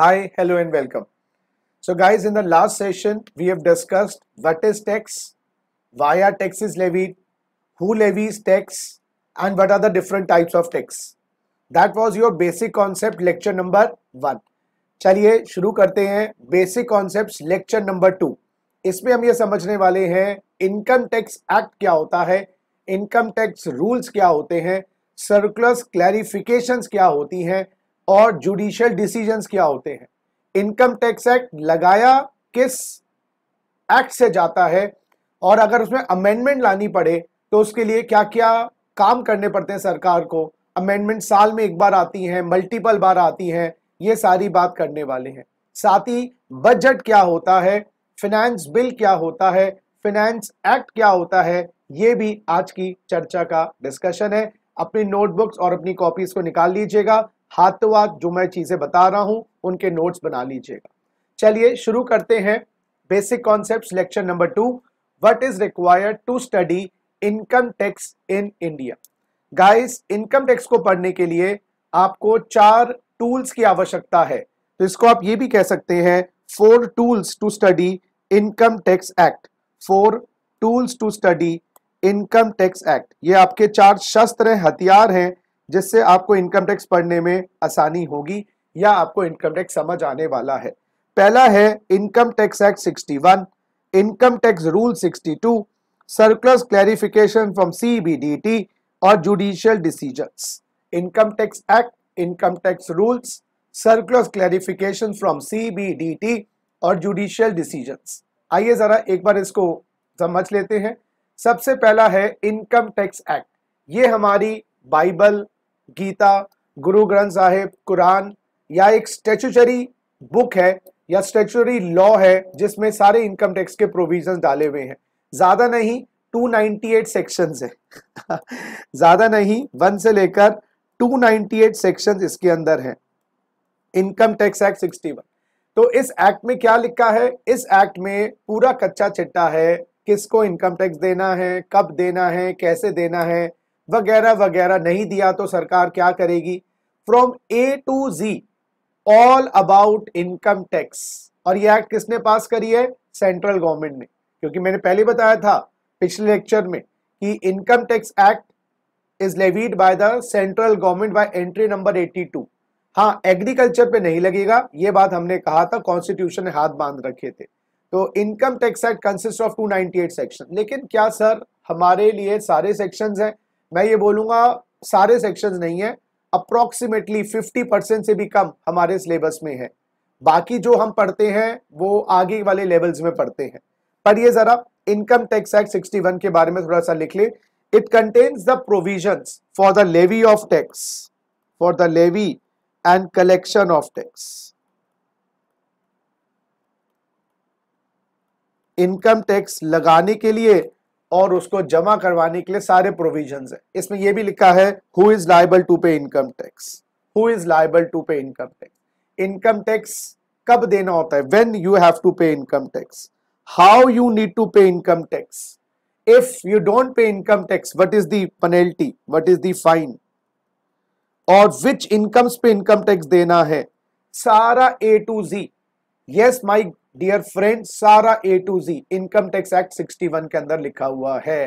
Hi, hello and welcome. So guys, in the last session, we have discussed what is tax, why are taxes levied, who levies tax and what are the different types of tax. That was your basic concept lecture number one चलिए शुरू करते हैं basic concept lecture number two इसमें हम ये समझने वाले हैं इनकम टैक्स एक्ट क्या होता है इनकम टैक्स रूल्स क्या होते हैं सर्कुलर्स क्लैरिफिकेशंस क्या होती हैं और जुडिशियल डिसीजंस क्या होते हैं इनकम टैक्स एक्ट लगाया किस एक्ट से जाता है और अगर उसमें अमेंडमेंट लानी पड़े तो उसके लिए क्या क्या काम करने पड़ते हैं सरकार को अमेंडमेंट साल में एक बार आती हैं मल्टीपल बार आती हैं ये सारी बात करने वाले हैं साथ ही बजट क्या होता है फिनेंस बिल क्या होता है फिनेंस एक्ट क्या होता है ये भी आज की चर्चा का डिस्कशन है अपनी नोटबुक्स और अपनी कॉपीज को निकाल लीजिएगा हाथों हाथ जो मैं चीज़ें बता रहा हूं उनके नोट्स बना लीजिएगा चलिए शुरू करते हैं basic concept lecture number two what is required to study income tax in India guys income tax को पढ़ने के लिए आपको चार टूल्स की आवश्यकता है तो इसको आप ये भी कह सकते हैं four tools to study income tax act four tools to study income tax act ये आपके चार शस्त्र हैं हथियार हैं जिससे आपको इनकम टैक्स पढ़ने में आसानी होगी या आपको इनकम टैक्स समझ आने वाला है पहला है income tax act 61, income tax rule 62, circular clarification from CBDT और judicial decisions income tax act income tax rules circular clarification from T और जुडिशियल डिसीजंस आइए जरा एक बार इसको समझ लेते हैं सबसे पहला है इनकम टैक्स एक्ट ये हमारी बाइबल गीता गुरु ग्रंथ साहिब कुरान या एक स्टेचुचरी बुक है या स्टेचुरी लॉ है जिसमें सारे इनकम टैक्स के प्रोविजन डाले हुए हैं ज़्यादा नहीं 298 सेक्शंस है ज़्यादा नहीं वन से लेकर 298 सेक्शंस इसके अंदर हैं इनकम टैक्स एक्ट 61 तो इस एक्ट में क्या लिखा है इस एक्ट में पूरा कच्चा चिट्टा है किसको इनकम टैक्स देना है कब देना है कैसे देना है वगैरह वगैरह नहीं दिया तो सरकार क्या करेगी from A to Z all about income tax और ये एक्ट किसने पास करी है सेंट्रल गवर्नमेंट ने क्योंकि मैंने पहले बताया था पिछले लेक्चर में कि income tax act is levied by the central government by entry number 82 हाँ एग्रीकल्चर पे नहीं लगेगा ये बात हमने कहा था कॉन्स्टिट्यूशन ने हाथ बांध रखे थे तो income tax act consist of 298 section लेकिन क्या सर हमारे लिए सारे सेक्शंस हैं मैं ये बोलूंगा सारे सेक्शंस नहीं है अप्रोक्सीमेटली 50 परसेंट से भी कम हमारे सिलेबस में है बाकी जो हम पढ़ते हैं वो आगे वाले लेवल्स में पढ़ते हैं पर ये जरा इनकम टैक्स एक्ट 61 के बारे में थोड़ा सा लिख ले it contains the provision for the levy of tax for the levy and collection of tax income tax लगाने के लिए और उसको जमा करवाने के लिए सारे प्रोविजन है इसमें यह भी लिखा है who is liable to pay income tax who is liable to pay income tax income tax कब देना होता है when you have to pay income tax how you need to pay income tax if you don't pay income tax what is the penalty what is the fine और which incomes पे income tax देना है सारा A to Z yes my dear friend सारा A to Z income tax act 61 के अंदर लिखा हुआ है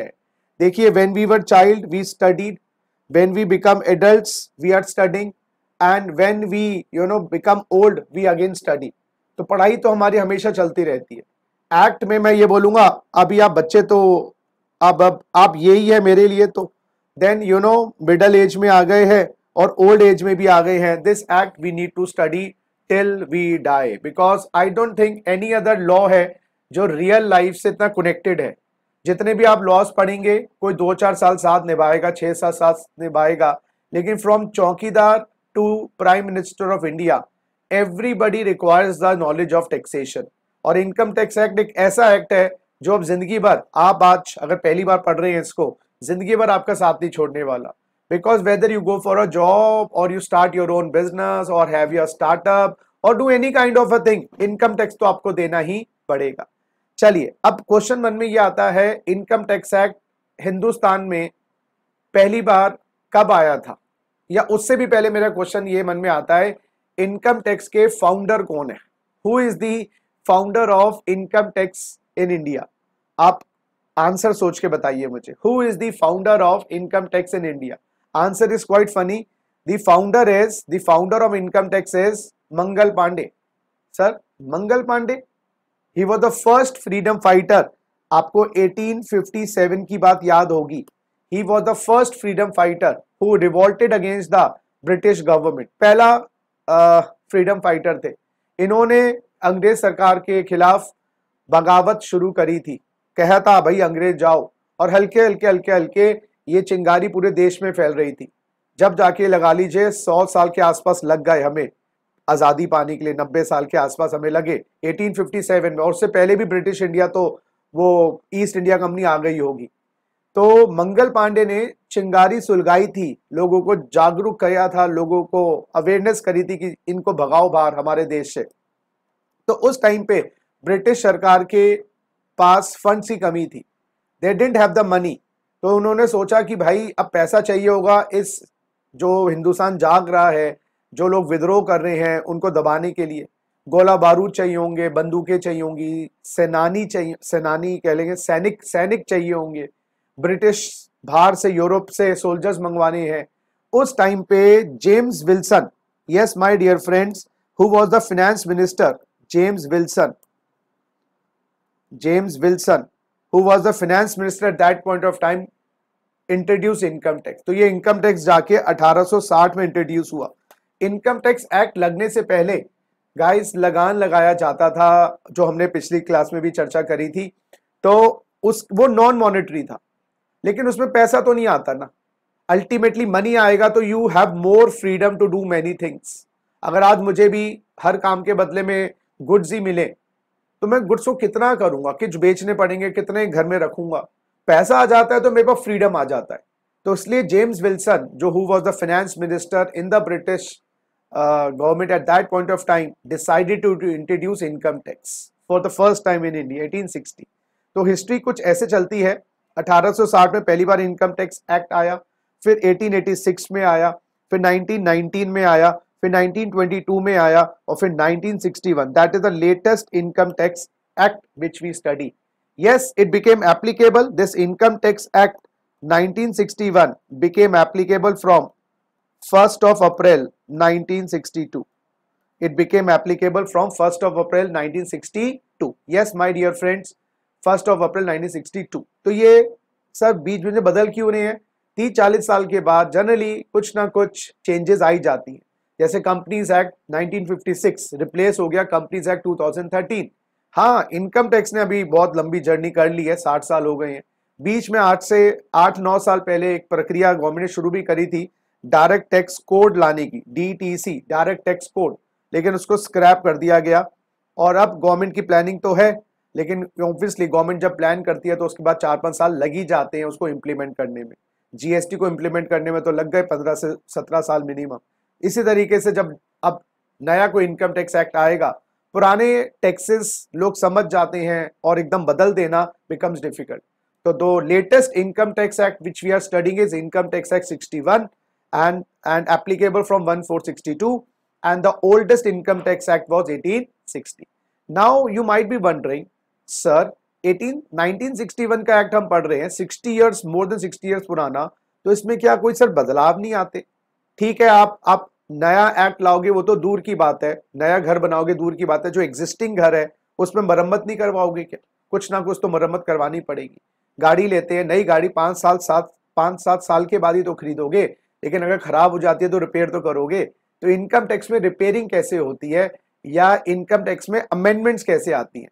देखिए when we were child we studied when we become adults we are studying and when we you know become old we again study तो पढ़ाई तो हमारी हमेशा चलती रहती है एक्ट में मैं ये बोलूंगा अभी आप बच्चे तो अब अब आप यही है मेरे लिए तो then you know middle age में आ गए हैं और ओल्ड एज में भी आ गए हैं this act we need to study till we die because I don't think any other law है जो रियल लाइफ से इतना कनेक्टेड है जितने भी आप लॉस पढ़ेंगे कोई दो चार साल साथ निभाएगा छः सात साथ निभाएगा लेकिन फ्रॉम चौकीदार to prime minister of India everybody requires the knowledge of taxation और इनकम टैक्स एक्ट एक ऐसा एक्ट है जो अब जिंदगी भर आप आज अगर पहली बार पढ़ रहे हैं इसको जिंदगी भर आपका साथ नहीं छोड़ने वाला because whether you go for a job or you start your own business or have your startup or do any kind of a thing income tax तो आपको देना ही पड़ेगा चलिए अब क्वेश्चन मन में ये आता है इनकम टैक्स एक्ट हिंदुस्तान में पहली बार कब आया था या उससे भी पहले मेरा क्वेश्चन ये मन में आता है इनकम टैक्स के फाउंडर कौन है who is the founder of income tax in India आप आंसर सोच के बताइए मुझे who is the founder of income tax in India Answer is quite funny. The founder is, the founder of income tax is Mangal Pandey. Sir, Mangal Pandey, he was the first freedom fighter. आपको 1857 की बात याद होगी he was the first freedom fighter who revolted against the British government पहला freedom fighter थे इन्होंने अंग्रेज सरकार के खिलाफ बगावत शुरू करी थी कहता भाई अंग्रेज जाओ और हल्के हल्के हल्के हल्के ये चिंगारी पूरे देश में फैल रही थी जब जाके लगा लीजिए सौ साल के आसपास लग गए हमें आज़ादी पाने के लिए नब्बे साल के आसपास हमें लगे 1857 में और उससे पहले भी ब्रिटिश इंडिया तो वो ईस्ट इंडिया कंपनी आ गई होगी तो मंगल पांडे ने चिंगारी सुलगाई थी लोगों को जागरूक किया था लोगों को अवेयरनेस करी थी कि इनको भगाओ बाहर हमारे देश से तो उस टाइम पे ब्रिटिश सरकार के पास फंड की कमी थी they didn't have the money तो उन्होंने सोचा कि भाई अब पैसा चाहिए होगा इस जो हिंदुस्तान जाग रहा है जो लोग विद्रोह कर रहे हैं उनको दबाने के लिए गोला बारूद चाहिए होंगे बंदूकें चाहिए होंगी सेनानी चाहिए सेनानी कह लेंगे सैनिक सैनिक चाहिए होंगे ब्रिटिश बाहर से यूरोप से सोल्जर्स मंगवाने हैं उस टाइम पे James Wilson yes my dear friends who was the finance minister James Wilson James Wilson who was the finance minister at that point of time introduce income tax तो ये income tax जाके 1860 में introduce हुआ income tax act लगने से पहले guys लगान लगाया जाता था जो हमने पिछली क्लास में भी चर्चा करी थी तो उस वो नॉन मॉनिटरी था लेकिन उसमें पैसा तो नहीं आता ना अल्टीमेटली मनी आएगा तो you have more freedom to do many things अगर आज मुझे भी हर काम के बदले में गुड्स ही मिले तो मैं गुड्स को कितना करूंगा किच बेचने पड़ेंगे कितने घर में रखूंगा पैसा आ जाता है तो मेरे पास फ्रीडम आ जाता है तो इसलिए जेम्स विल्सन जो who was the finance minister in the British government at that point of time decided to introduce income tax for the first time in India eighteen तो हिस्ट्री कुछ ऐसे चलती है 1860 में पहली बार इनकम टैक्स एक्ट आया फिर 1886 में आया फिर 1919 में आया फिर 1922 में आया और फिर 1961 that is the latest income tax act which we study yes it became applicable this income tax act 1961 became applicable from first of April 1962 it became applicable from first of April 1962 yes my dear friends first of April 1962 तो ये sir बीच में बदल क्यों नहीं है तीस चालीस साल के बाद जनरली कुछ ना कुछ चेंजेस आई जाती हैं जैसे कंपनीज एक्ट 1956 रिप्लेस हो गया कंपनीज एक्ट 2013 हाँ इनकम टैक्स ने अभी बहुत लंबी जर्नी कर ली है साठ साल हो गए हैं बीच में आठ से आठ नौ साल पहले एक प्रक्रिया गवर्नमेंट ने शुरू भी करी थी डायरेक्ट टैक्स कोड लाने की डीटीसी डायरेक्ट टैक्स कोड लेकिन उसको स्क्रैप कर दिया गया और अब गवर्नमेंट की प्लानिंग तो है लेकिन ऑब्वियसली गवर्नमेंट जब प्लान करती है तो उसके बाद चार पाँच साल लग ही जाते हैं उसको इम्प्लीमेंट करने में जीएसटी को इम्प्लीमेंट करने में तो लग गए पंद्रह से सत्रह साल मिनिमम इसी तरीके से जब अब नया कोई इनकम टैक्स एक्ट आएगा पुराने टैक्सेस लोग समझ जाते हैं और एकदम बदल देना बिकम्स डिफिकल्ट तो दो latest income tax act which we are studying is income tax act 61 and and applicable from 1462 and the oldest income tax act was 1860 now you might be wondering sir 18 1961 का act हम पढ़ रहे हैं 60 years more than 60 years पुराना तो इसमें क्या कोई सर बदलाव नहीं आते ठीक है आप आप नया एक्ट लाओगे वो तो दूर की बात है नया घर बनाओगे दूर की बात है जो एग्जिस्टिंग घर है उसमें मरम्मत नहीं करवाओगे क्या कुछ ना कुछ तो मरम्मत करवानी पड़ेगी गाड़ी लेते हैं नई गाड़ी पाँच साल सात पाँच सात साल के बाद ही तो खरीदोगे लेकिन अगर खराब हो जाती है तो रिपेयर तो करोगे तो इनकम टैक्स में रिपेयरिंग कैसे होती है या इनकम टैक्स में अमेंडमेंट्स कैसे आती हैं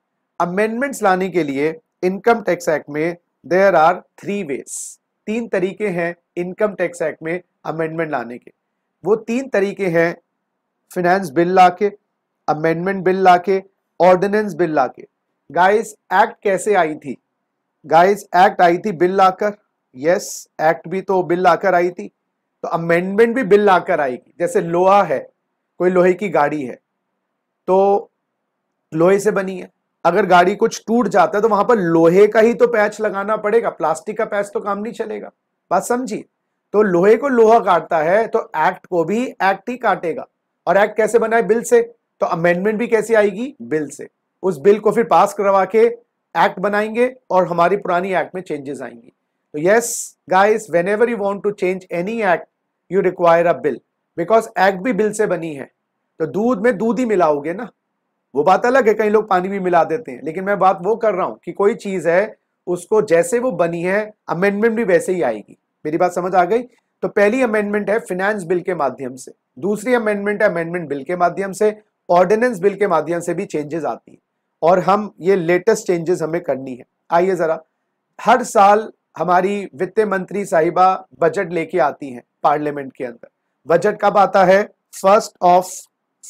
अमेंडमेंट्स लाने के लिए इनकम टैक्स एक्ट में देयर आर थ्री वेज तीन तरीके हैं इनकम टैक्स एक्ट में अमेंडमेंट लाने के वो तीन तरीके हैं फिनेंस बिल ला के अमेंडमेंट बिल ला के ऑर्डिनेंस बिल ला के गाइस एक्ट कैसे आई थी गाइस एक्ट आई थी बिल लाकर यस एक्ट भी तो बिल लाकर आई थी तो अमेंडमेंट भी बिल लाकर आएगी जैसे लोहा है कोई लोहे की गाड़ी है तो लोहे से बनी है अगर गाड़ी कुछ टूट जाता है तो वहां पर लोहे का ही तो पैच लगाना पड़ेगा प्लास्टिक का पैच तो काम नहीं चलेगा बात समझिए तो लोहे को लोहा काटता है तो एक्ट को भी एक्ट ही काटेगा और एक्ट कैसे बनाए बिल से तो अमेंडमेंट भी कैसे आएगी बिल से उस बिल को फिर पास करवा के एक्ट बनाएंगे और हमारी पुरानी एक्ट में चेंजेस आएंगी तो yes guys whenever you want to change any act you require a bill because act भी बिल से बनी है तो दूध में दूध ही मिलाओगे ना वो बात अलग है कई लोग पानी भी मिला देते हैं लेकिन मैं बात वो कर रहा हूं कि कोई चीज है उसको जैसे वो बनी है अमेंडमेंट भी वैसे ही आएगी मेरी बात समझ आ गई तो पहली अमेंडमेंट है फिनेंस बिल के माध्यम से दूसरी अमेंडमेंट है अमेंडमेंट बिल के माध्यम से ऑर्डिनेंस बिल के माध्यम से भी चेंजेस आती है और हम ये लेटेस्ट चेंजेस हमें करनी है आइए ज़रा हर साल हमारी वित्त मंत्री साहिबा बजट लेके आती हैं पार्लियामेंट के अंदर बजट कब आता है फर्स्ट ऑफ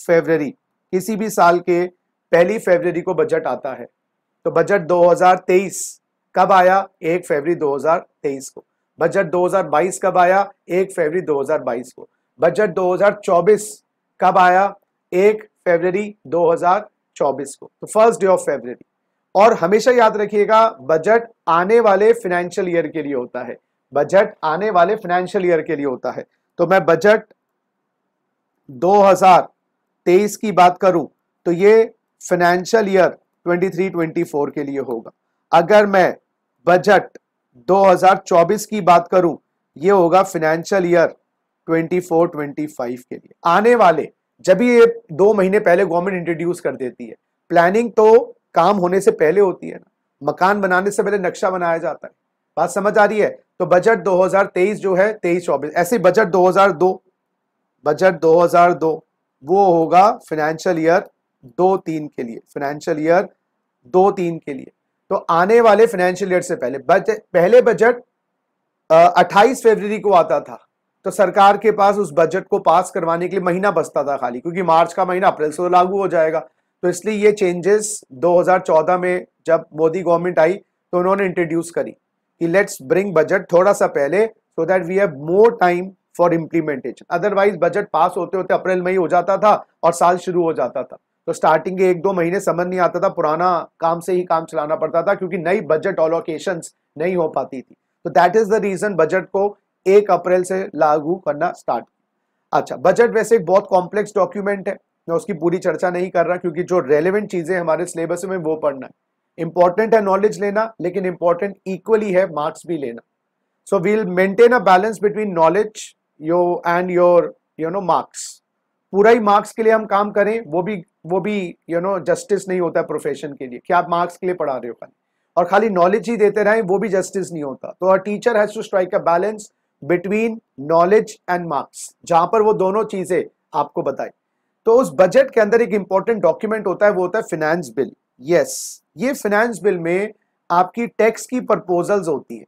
फेबररी किसी भी साल के पहली फेबररी को बजट आता है तो बजट 2023 कब आया एक फरवरी 2023 को बजट 2022 कब आया एक फरवरी 2022 को बजट 2024 कब आया एक फरवरी 2024 को तो फर्स्ट डे ऑफ फरवरी और हमेशा याद रखिएगा बजट आने वाले फाइनेंशियल ईयर के लिए होता है बजट आने वाले फाइनेंशियल ईयर के लिए होता है तो मैं बजट 2023 की बात करूं तो ये फाइनेंशियल ईयर 23-24 के लिए होगा अगर मैं बजट 2024 की बात करूं ये होगा फिनेंशियल ईयर 24-25 के लिए आने वाले जब ये दो महीने पहले गवर्नमेंट इंट्रोड्यूस कर देती है प्लानिंग तो काम होने से पहले होती है ना मकान बनाने से पहले नक्शा बनाया जाता है बात समझ आ रही है तो बजट 2023 जो है 23-24 ऐसे बजट 2002 बजट 2002 वो होगा फाइनेंशियल ईयर दो तीन के लिए फाइनेंशियल ईयर दो तीन के लिए तो आने वाले फाइनेंशियल ईयर से पहले बज, पहले बजट अट्ठाईस फरवरी को आता था तो सरकार के पास उस बजट को पास करवाने के लिए महीना बसता था खाली क्योंकि मार्च का महीना अप्रैल से लागू हो जाएगा तो इसलिए ये चेंजेस 2014 में जब मोदी गवर्नमेंट आई तो उन्होंने इंट्रोड्यूस करी कि लेट्स ब्रिंग बजट थोड़ा सा पहले so that we have more time for implementation otherwise budget pass होते होते अप्रैल मई हो जाता था और साल शुरू हो जाता था तो स्टार्टिंग के एक दो महीने समझ नहीं आता था पुराना काम से ही काम चलाना पड़ता था क्योंकि नई बजट ऑलोकेशन नहीं हो पाती थी तो that is the reason budget को एक अप्रैल से लागू करना स्टार्ट अच्छा बजट वैसे एक बहुत कॉम्प्लेक्स डॉक्यूमेंट है मैं उसकी पूरी चर्चा नहीं कर रहा क्योंकि जो रेलिवेंट चीजें हमारे सिलेबस में वो पढ़ना है इंपॉर्टेंट है नॉलेज लेना लेकिन इंपॉर्टेंट इक्वली है मार्क्स भी लेना so we'll maintain a balance between knowledge you and your you know marks पूरा ही मार्क्स के लिए हम काम करें वो भी वो भी यू नो जस्टिस नहीं होता प्रोफेशन के लिए कि आप मार्क्स के लिए पढ़ा रहे हो खाली और खाली नॉलेज ही देते रहें वो भी जस्टिस नहीं होता तो a teacher has to strike a balance between knowledge and marks जहां पर वो दोनों चीज़ें आपको बताए तो उस बजट के अंदर एक इंपॉर्टेंट डॉक्यूमेंट होता है वो होता है फिनेंस बिल यस ये फिनेंस बिल में आपकी टैक्स की प्रपोजल्स होती है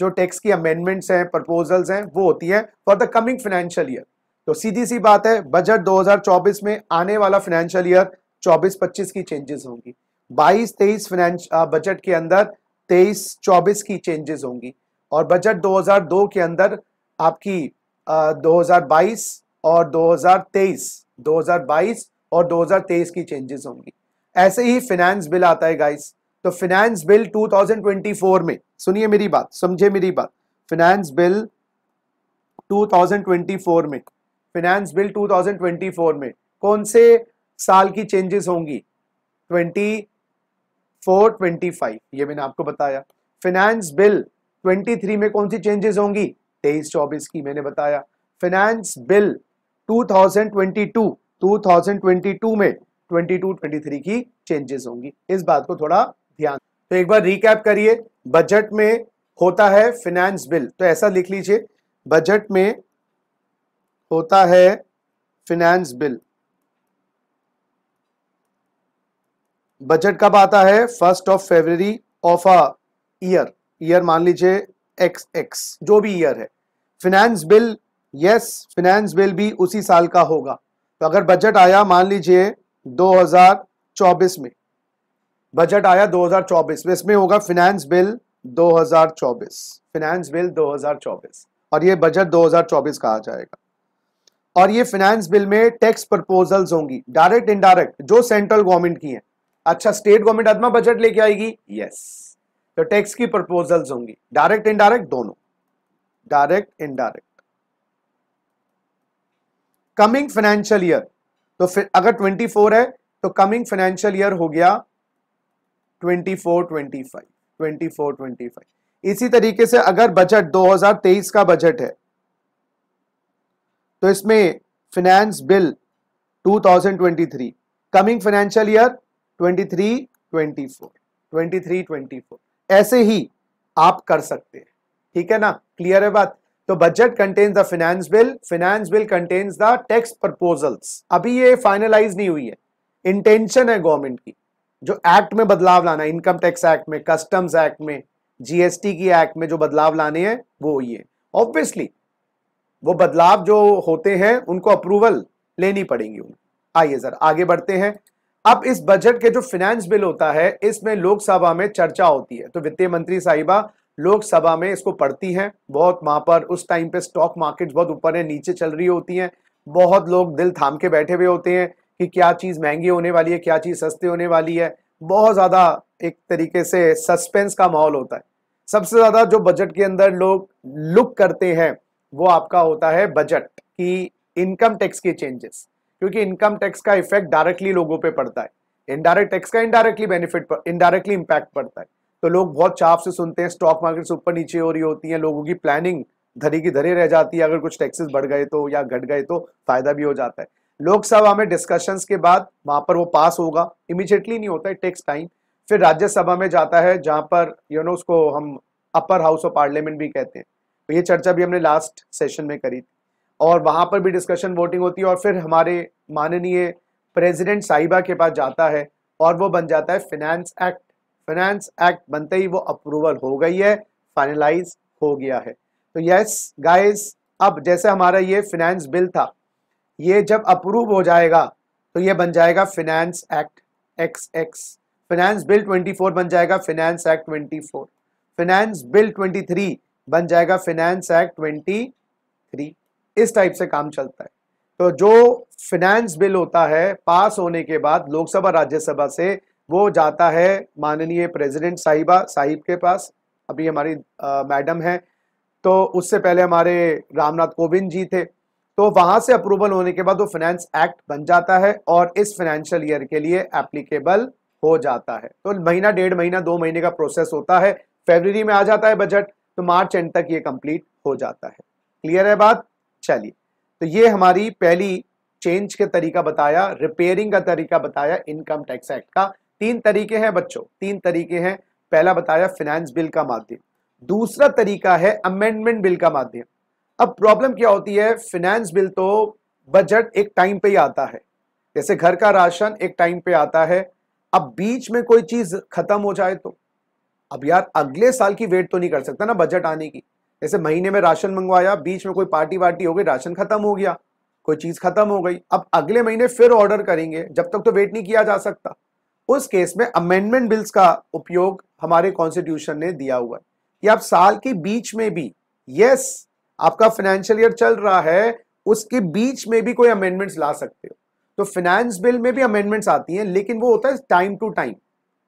जो टैक्स की अमेंडमेंट्स हैं प्रपोजल्स हैं वो होती है for the coming financial year तो सीधी सी बात है बजट 2024 में आने वाला फाइनेंशियल ईयर 24-25 की चेंजेस होंगी 22-23 फाइनेंश बजट के अंदर 23-24 की चेंजेस होंगी और बजट 2002 के अंदर आपकी आ, 2022 और 2023 2022 और 2023 की चेंजेस होंगी ऐसे ही फिनेंस बिल आता है गाइस तो फिनेंस बिल 2024 में सुनिए मेरी बात समझे मेरी बात फिनेंस बिल 2024 में फिनेंस बिल 2024 में कौन से साल की चेंजेस होंगी 24 25 ये मैंने आपको बताया फिनेंस बिल 23 में कौन सी चेंजेस होंगी 23 24 की मैंने बताया फिनेंस बिल 2022 2022 में 22 23 की चेंजेस होंगी इस बात को थोड़ा ध्यान तो एक बार रिकैप करिए बजट में होता है फिनेंस बिल तो ऐसा लिख लीजिए बजट में होता है फिनेंस बिल बजट कब आता है first of February of a year year मान लीजिए एक्स एक्स जो भी ईयर है finance bill yes finance bill भी उसी साल का होगा तो अगर बजट आया मान लीजिए 2024 में बजट आया 2024 में इसमें होगा फिनेंस बिल 2024 फिनेंस बिल 2024 और ये बजट 2024 का आ जाएगा और ये फाइनेंस बिल में टैक्स प्रपोजल्स होंगी डायरेक्ट इनडायरेक्ट जो सेंट्रल गवर्नमेंट की है अच्छा स्टेट गवर्नमेंट अदमा बजट लेके आएगी यस तो टैक्स की प्रपोजल्स होंगी डायरेक्ट इनडायरेक्ट दोनों direct indirect coming financial year तो फिर अगर 24 है तो कमिंग फाइनेंशियल ईयर हो गया 24 25 24 25 इसी तरीके से अगर बजट 2023 का बजट है तो इसमें finance bill 2023 coming financial year 23 24 23 24 ऐसे ही आप कर सकते हैं ठीक है ना क्लियर है बात तो budget contains the finance bill finance bill contains the tax proposals अभी ये फाइनलाइज नहीं हुई है इंटेंशन है गवर्नमेंट की जो एक्ट में बदलाव लाना इनकम टैक्स एक्ट में कस्टम्स एक्ट में जीएसटी की एक्ट में जो बदलाव लाने हैं वो ये ऑब्वियसली वो बदलाव जो होते हैं उनको अप्रूवल लेनी पड़ेंगी आइए सर आगे बढ़ते हैं अब इस बजट के जो फिनेंस बिल होता है इसमें लोकसभा में चर्चा होती है तो वित्त मंत्री साहिबा लोकसभा में इसको पढ़ती हैं बहुत वहां पर उस टाइम पे स्टॉक मार्केट बहुत ऊपर है नीचे चल रही होती हैं बहुत लोग दिल थाम के बैठे हुए होते हैं कि क्या चीज़ महंगी होने वाली है क्या चीज़ सस्ती होने वाली है बहुत ज़्यादा एक तरीके से सस्पेंस का माहौल होता है सबसे ज़्यादा जो बजट के अंदर लोग लुक करते हैं वो आपका होता है बजट कि इनकम टैक्स के चेंजेस क्योंकि इनकम टैक्स का इफेक्ट डायरेक्टली लोगों पे पड़ता है इनडायरेक्ट टैक्स का इनडायरेक्टली बेनिफिट इनडायरेक्टली इंपैक्ट पड़ता है तो लोग बहुत चाप से सुनते हैं स्टॉक मार्केट से ऊपर नीचे हो रही होती है लोगों की प्लानिंग धरी की धरे रह जाती है अगर कुछ टैक्सेस बढ़ गए तो या घट गए तो फायदा भी हो जाता है लोकसभा में डिस्कशंस के बाद वहां पर वो पास होगा इमिजिएटली नहीं होता है टेक्स टाइम फिर राज्यसभा में जाता है जहां पर यू you नो know, उसको हम अपर हाउस ऑफ पार्लियामेंट भी कहते हैं तो ये चर्चा भी हमने लास्ट सेशन में करी थी और वहाँ पर भी डिस्कशन वोटिंग होती है और फिर हमारे माननीय प्रेसिडेंट साहिबा के पास जाता है और वो बन जाता है फिनेंस एक्ट फिनेंस एक्ट बनते ही वो अप्रूवल हो गई है फाइनलाइज हो गया है तो यस गाइस अब जैसे हमारा ये फिनेंस बिल था ये जब अप्रूव हो जाएगा तो ये बन जाएगा finance act X X finance bill 24 बन जाएगा फिनेंस एक्ट 24 फिनेंस बिल 23 बन जाएगा फिनेंस एक्ट ट्वेंटी थ्री इस टाइप से काम चलता है तो जो फिनेंस बिल होता है पास होने के बाद लोकसभा राज्यसभा से वो जाता है माननीय प्रेसिडेंट साहिबा साहिब के पास अभी हमारी आ, मैडम है तो उससे पहले हमारे रामनाथ कोविंद जी थे तो वहां से अप्रूवल होने के बाद वो फाइनेंस एक्ट बन जाता है और इस फाइनेंशियल ईयर के लिए एप्लीकेबल हो जाता है तो महीना डेढ़ महीना दो महीने का प्रोसेस होता है फेबर में आ जाता है बजट तो मार्च एंड तक ये कंप्लीट हो जाता है क्लियर है बात चलिए तो ये हमारी पहली चेंज के तरीका बताया रिपेयरिंग का तरीका बताया इनकम टैक्स एक्ट का तीन तरीके हैं बच्चों तीन तरीके हैं पहला बताया फिनेंस बिल का माध्यम दूसरा तरीका है अमेंडमेंट बिल का माध्यम अब प्रॉब्लम क्या होती है फिनेंस बिल तो बजट एक टाइम पे ही आता है जैसे घर का राशन एक टाइम पे आता है अब बीच में कोई चीज खत्म हो जाए तो अब यार अगले साल की वेट तो नहीं कर सकता ना बजट आने की जैसे महीने में राशन मंगवाया बीच में कोई पार्टी वार्टी हो गई राशन खत्म हो गया कोई चीज़ खत्म हो गई अब अगले महीने फिर ऑर्डर करेंगे जब तक तो वेट नहीं किया जा सकता उस केस में अमेंडमेंट बिल्स का उपयोग हमारे कॉन्स्टिट्यूशन ने दिया हुआ है कि आप साल के बीच में भी यस आपका फाइनेंशियल ईयर चल रहा है उसके बीच में भी कोई अमेंडमेंट्स ला सकते हो तो फाइनेंस बिल में भी अमेंडमेंट्स आती हैं लेकिन वो होता है टाइम टू टाइम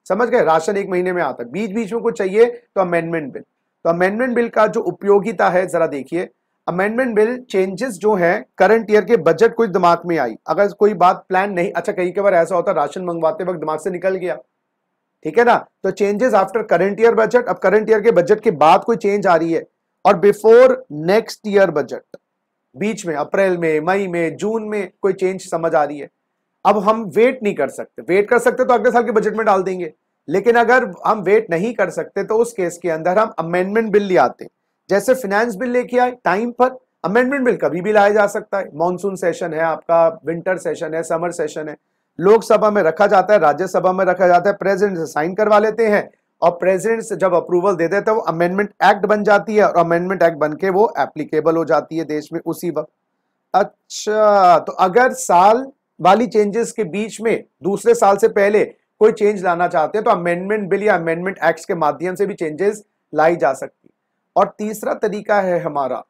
समझ गए राशन एक महीने में आता है बीच बीच में कुछ चाहिए तो अमेंडमेंट बिल तो अमेंडमेंट बिल का जो उपयोगिता है जरा देखिए अमेंडमेंट बिल चेंजेस जो है करंट ईयर के बजट कोई दिमाग में आई अगर कोई बात प्लान नहीं अच्छा कई कई बार ऐसा होता राशन मंगवाते वक्त दिमाग से निकल गया ठीक है ना तो changes after current year budget अब करंट ईयर के बजट के बाद कोई चेंज आ रही है और बिफोर नेक्स्ट ईयर बजट बीच में अप्रैल में मई में जून में कोई चेंज समझ आ रही है अब हम वेट नहीं कर सकते वेट कर सकते तो अगले साल के बजट में डाल देंगे लेकिन अगर हम वेट नहीं कर सकते तो उस केस के अंदर हम अमेंडमेंट बिल ले आते हैं जैसे फाइनेंस बिल लेके आए टाइम पर अमेंडमेंट बिल कभी भी लाया जा सकता है मॉनसून सेशन है आपका विंटर सेशन है समर सेशन है लोकसभा में रखा जाता है राज्यसभा में रखा जाता है प्रेसिडेंट से साइन करवा लेते हैं और प्रेसिडेंट जब अप्रूवल दे देते हैं वो अमेंडमेंट एक्ट बन जाती है और अमेंडमेंट एक्ट बन के वो एप्लीकेबल हो जाती है देश में उसी वक्त अच्छा तो अगर साल वाली चेंजेस के बीच में दूसरे साल से पहले कोई चेंज लाना चाहते हैं तो अमेंडमेंट बिल या अमेंडमेंट एक्ट के माध्यम से भी चेंजेस लाई जा सकती और तीसरा तरीका है हमारा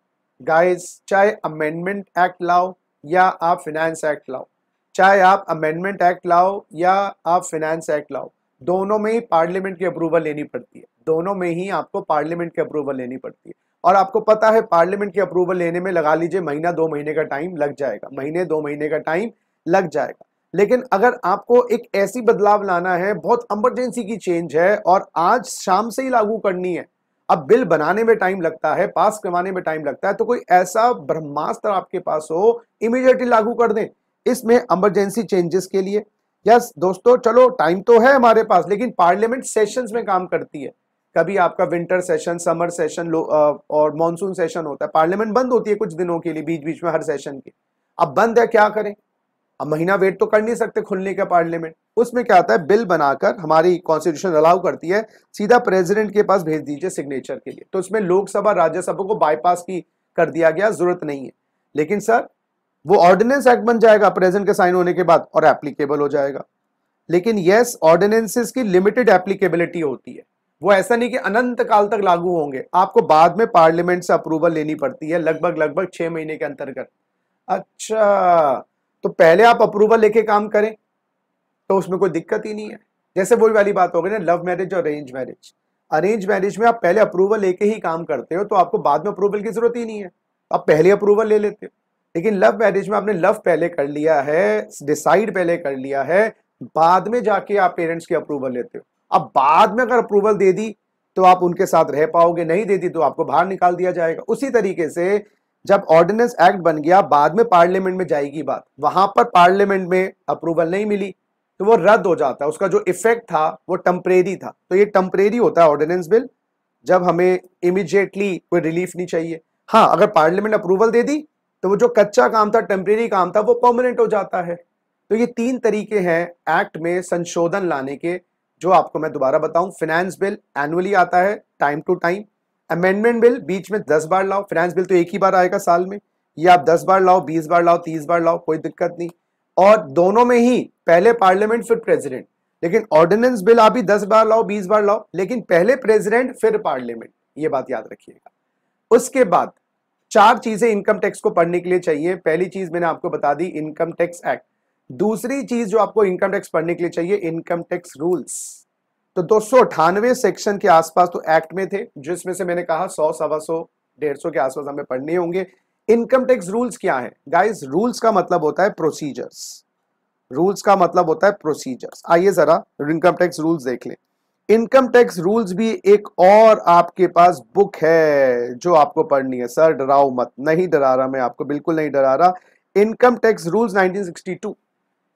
गाइस चाहे अमेंडमेंट एक्ट लाओ या आप फिनेंस एक्ट लाओ चाहे आप अमेंडमेंट एक्ट लाओ या आप फिनेंस एक्ट लाओ दोनों में ही पार्लियामेंट की अप्रूवल लेनी पड़ती है दोनों में ही आपको पार्लियामेंट की अप्रूवल लेनी पड़ती है और आपको पता है पार्लियामेंट की अप्रूवल लेने में लगा लीजिए महीना दो महीने का टाइम लग जाएगा महीने दो महीने का टाइम लग जाएगा लेकिन अगर आपको एक ऐसी बदलाव लाना है बहुत एमरजेंसी की चेंज है और आज शाम से ही लागू करनी है अब बिल बनाने में टाइम लगता है पास करवाने में टाइम लगता है तो कोई ऐसा ब्रह्मास्त्र आपके पास हो इमीडिएटली लागू कर दें इसमें एमरजेंसी चेंजेस के लिए यस दोस्तों चलो टाइम तो है हमारे पास लेकिन पार्लियामेंट सेशन में काम करती है कभी आपका विंटर सेशन समर सेशन और मानसून सेशन होता है पार्लियामेंट बंद होती है कुछ दिनों के लिए बीच बीच में हर सेशन के अब बंद है क्या करें अब महीना वेट तो कर नहीं सकते खुलने का पार्लियामेंट उसमें क्या आता है बिल बनाकर हमारी कॉन्स्टिट्यूशन अलाउ करती है सीधा प्रेसिडेंट के पास भेज दीजिए सिग्नेचर के लिए तो उसमें लोकसभा राज्यसभा को बाईपास की कर दिया गया जरूरत नहीं है लेकिन सर वो ऑर्डिनेंस एक्ट बन जाएगा प्रेजेंट के साइन होने के बाद और एप्लीकेबल हो जाएगा लेकिन यस ऑर्डिनेंसेस की लिमिटेड एप्लीकेबिलिटी होती है वो ऐसा नहीं कि अनंत काल तक लागू होंगे आपको बाद में पार्लियामेंट से अप्रूवल लेनी पड़ती है लगभग लगभग छह महीने के अंतर्गत अच्छा तो पहले आप अप्रूवल लेके काम करें तो उसमें कोई दिक्कत ही नहीं है जैसे वही वाली बात हो गई ना लव मैरिज और अरेंज मैरिज अरेंज मैरिज में आप पहले अप्रूवल लेके ही काम करते हो तो आपको बाद में अप्रूवल की जरूरत ही नहीं है आप पहले अप्रूवल ले लेते हो लेकिन लव मैरिज में आपने लव पहले कर लिया है डिसाइड पहले कर लिया है बाद में जाके आप पेरेंट्स की अप्रूवल लेते हो अब बाद में अगर अप्रूवल दे दी तो आप उनके साथ रह पाओगे नहीं दे दी तो आपको बाहर निकाल दिया जाएगा उसी तरीके से जब ऑर्डिनेंस एक्ट बन गया बाद में पार्लियामेंट में जाएगी बात वहां पर पार्लियामेंट में अप्रूवल नहीं मिली तो वो रद्द हो जाता है उसका जो इफेक्ट था वो टम्परेरी था तो ये टम्परेरी होता है ऑर्डिनेंस बिल जब हमें इमिजिएटली कोई रिलीफ नहीं चाहिए हाँ अगर पार्लियामेंट अप्रूवल दे दी तो वो जो कच्चा काम था टेम्परेरी काम था वो परमानेंट हो जाता है तो ये तीन तरीके हैं एक्ट में संशोधन लाने के जो आपको मैं दोबारा बताऊं फिनेंस बिल एनुअली आता है time to time amendment bill बीच में दस बार लाओ फाइनेंस बिल तो एक ही बार आएगा साल में ये आप दस बार लाओ बीस बार लाओ तीस बार लाओ कोई दिक्कत नहीं और दोनों में ही पहले पार्लियामेंट फिर प्रेसिडेंट लेकिन ऑर्डिनेंस बिल आप भी दस बार लाओ बीस बार लाओ लेकिन पहले प्रेसिडेंट फिर पार्लियामेंट ये बात याद रखिएगा उसके बाद चार चीजें इनकम टैक्स को पढ़ने के लिए चाहिए पहली चीज मैंने आपको बता दी इनकम टैक्स एक्ट दूसरी चीज जो आपको इनकम टैक्स पढ़ने के लिए चाहिए इनकम टैक्स रूल्स तो दो सेक्शन के आसपास तो एक्ट में थे जिसमें से मैंने कहा सौ सवा सौ डेढ़ सौ के आसपास हमें पढ़ने होंगे इनकम टैक्स रूल्स क्या है गाइज रूल्स का मतलब होता है प्रोसीजर्स रूल्स का मतलब होता है प्रोसीजर्स आइए जरा इनकम टैक्स रूल्स देख लें इनकम टैक्स रूल्स भी एक और आपके पास बुक है जो आपको पढ़नी है सर डराओ मत नहीं डरा रहा मैं आपको बिल्कुल नहीं डरा रहा इनकम टैक्स रूल्स 1962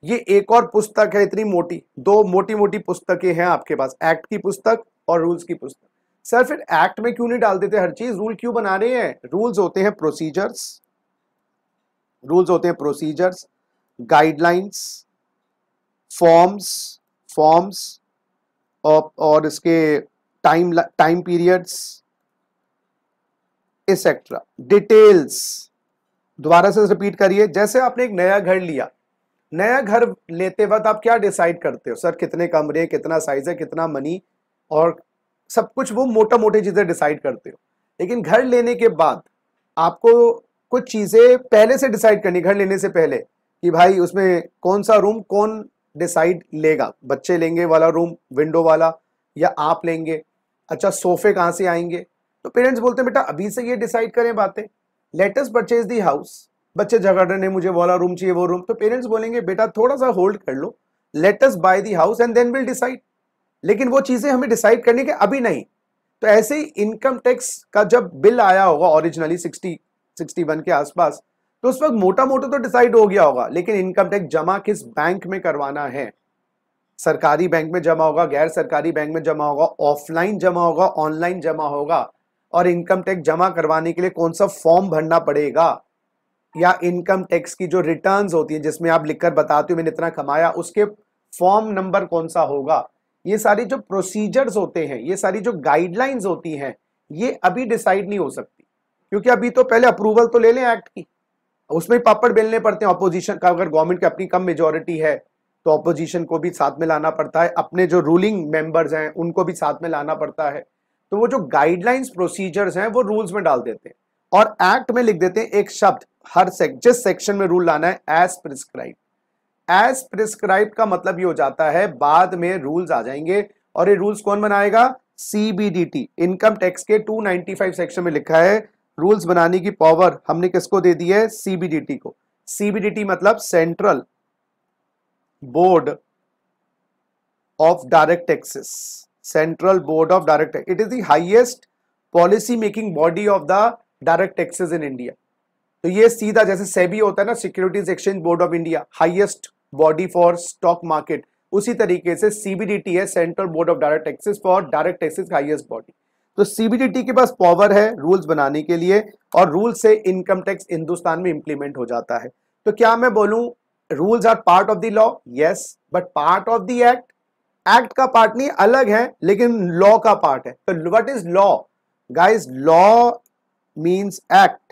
ये एक और पुस्तक है इतनी मोटी दो मोटी मोटी पुस्तकें हैं आपके पास एक्ट की पुस्तक और रूल्स की पुस्तक सर फिर एक्ट में क्यों नहीं डाल देते हर चीज रूल क्यों बना रहे हैं रूल्स होते हैं प्रोसीजर्स रूल्स होते हैं प्रोसीजर्स गाइडलाइंस फॉर्म्स फॉर्म्स और, और इसके time time periods etcetera details दोबारा से रिपीट करिए जैसे आपने एक नया घर लिया नया घर लेते वक्त आप क्या डिसाइड करते हो सर कितने कमरे हैं कितना साइज है कितना मनी और सब कुछ वो मोटा मोटे चीज़ें डिसाइड करते हो लेकिन घर लेने के बाद आपको कुछ चीज़ें पहले से डिसाइड करनी घर लेने से पहले कि भाई उसमें कौन सा रूम कौन डिसाइड लेगा बच्चे लेंगे वाला रूम विंडो वाला या आप लेंगे अच्छा सोफे कहाँ से आएंगे तो पेरेंट्स बोलते हैं बेटा अभी से ये डिसाइड करें बातें लेटेस्ट परचेज दी हाउस बच्चे झगड़ रहे मुझे वाला रूम चाहिए वो रूम तो पेरेंट्स बोलेंगे बेटा थोड़ा सा होल्ड कर लो let's by the house and then will decide लेकिन वो चीज़ें हमें डिसाइड करने के अभी नहीं तो ऐसे ही इनकम टैक्स का जब बिल आया होगा ओरिजिनली 60 61 के आसपास तो उस वक्त मोटा मोटा तो डिसाइड हो गया होगा लेकिन इनकम टैक्स जमा किस बैंक में करवाना है सरकारी बैंक में जमा होगा गैर सरकारी बैंक में जमा होगा ऑफलाइन जमा होगा ऑनलाइन जमा होगा और इनकम टैक्स जमा करवाने के लिए कौन सा फॉर्म भरना पड़ेगा या इनकम टैक्स की जो रिटर्न्स होती है जिसमें आप लिखकर बताते हो मैंने इतना कमाया उसके फॉर्म नंबर कौन सा होगा ये सारी जो प्रोसीजर्स होते हैं ये सारी जो गाइडलाइंस होती हैं ये अभी डिसाइड नहीं हो सकती क्योंकि अभी तो पहले अप्रूवल तो ले लें एक्ट की उसमें पापड़ बेलने पड़ते हैं अपोजिशन का अगर गवर्नमेंट की अपनी कम मेजोरिटी है तो अपोजिशन को भी साथ में लाना पड़ता है अपने जो रूलिंग मेंबर्स हैं उनको भी साथ में लाना पड़ता है तो वो जो गाइडलाइंस प्रोसीजर्स हैं वो रूल्स में डाल देते हैं और एक्ट में लिख देते हैं एक शब्द हर सेक्शन जिस सेक्शन में रूल लाना है एज प्रिस्क्राइब एज प्रिस्क्राइब का मतलब ये हो जाता है बाद में रूल्स आ जाएंगे और ये रूल्स कौन बनाएगा सीबीडीटी इनकम टैक्स के 295 सेक्शन में लिखा है रूल्स बनाने की पावर हमने किसको दे दी है सीबीडीटी को सीबीडीटी मतलब central board of direct taxes central board of direct it is the highest policy making body of the direct taxes in India तो ये सीधा जैसे सेबी होता है ना securities exchange board of India highest body for stock market उसी तरीके से सीबीडीटी है central board of direct taxes for direct taxes highest body तो सीबीडीटी के पास पावर है रूल्स बनाने के लिए और रूल से इनकम टैक्स हिंदुस्तान में इंप्लीमेंट हो जाता है तो क्या मैं बोलू rules are part of the law yes but part of the act act का पार्ट नहीं अलग है लेकिन लॉ का पार्ट है तो what is law guys law means act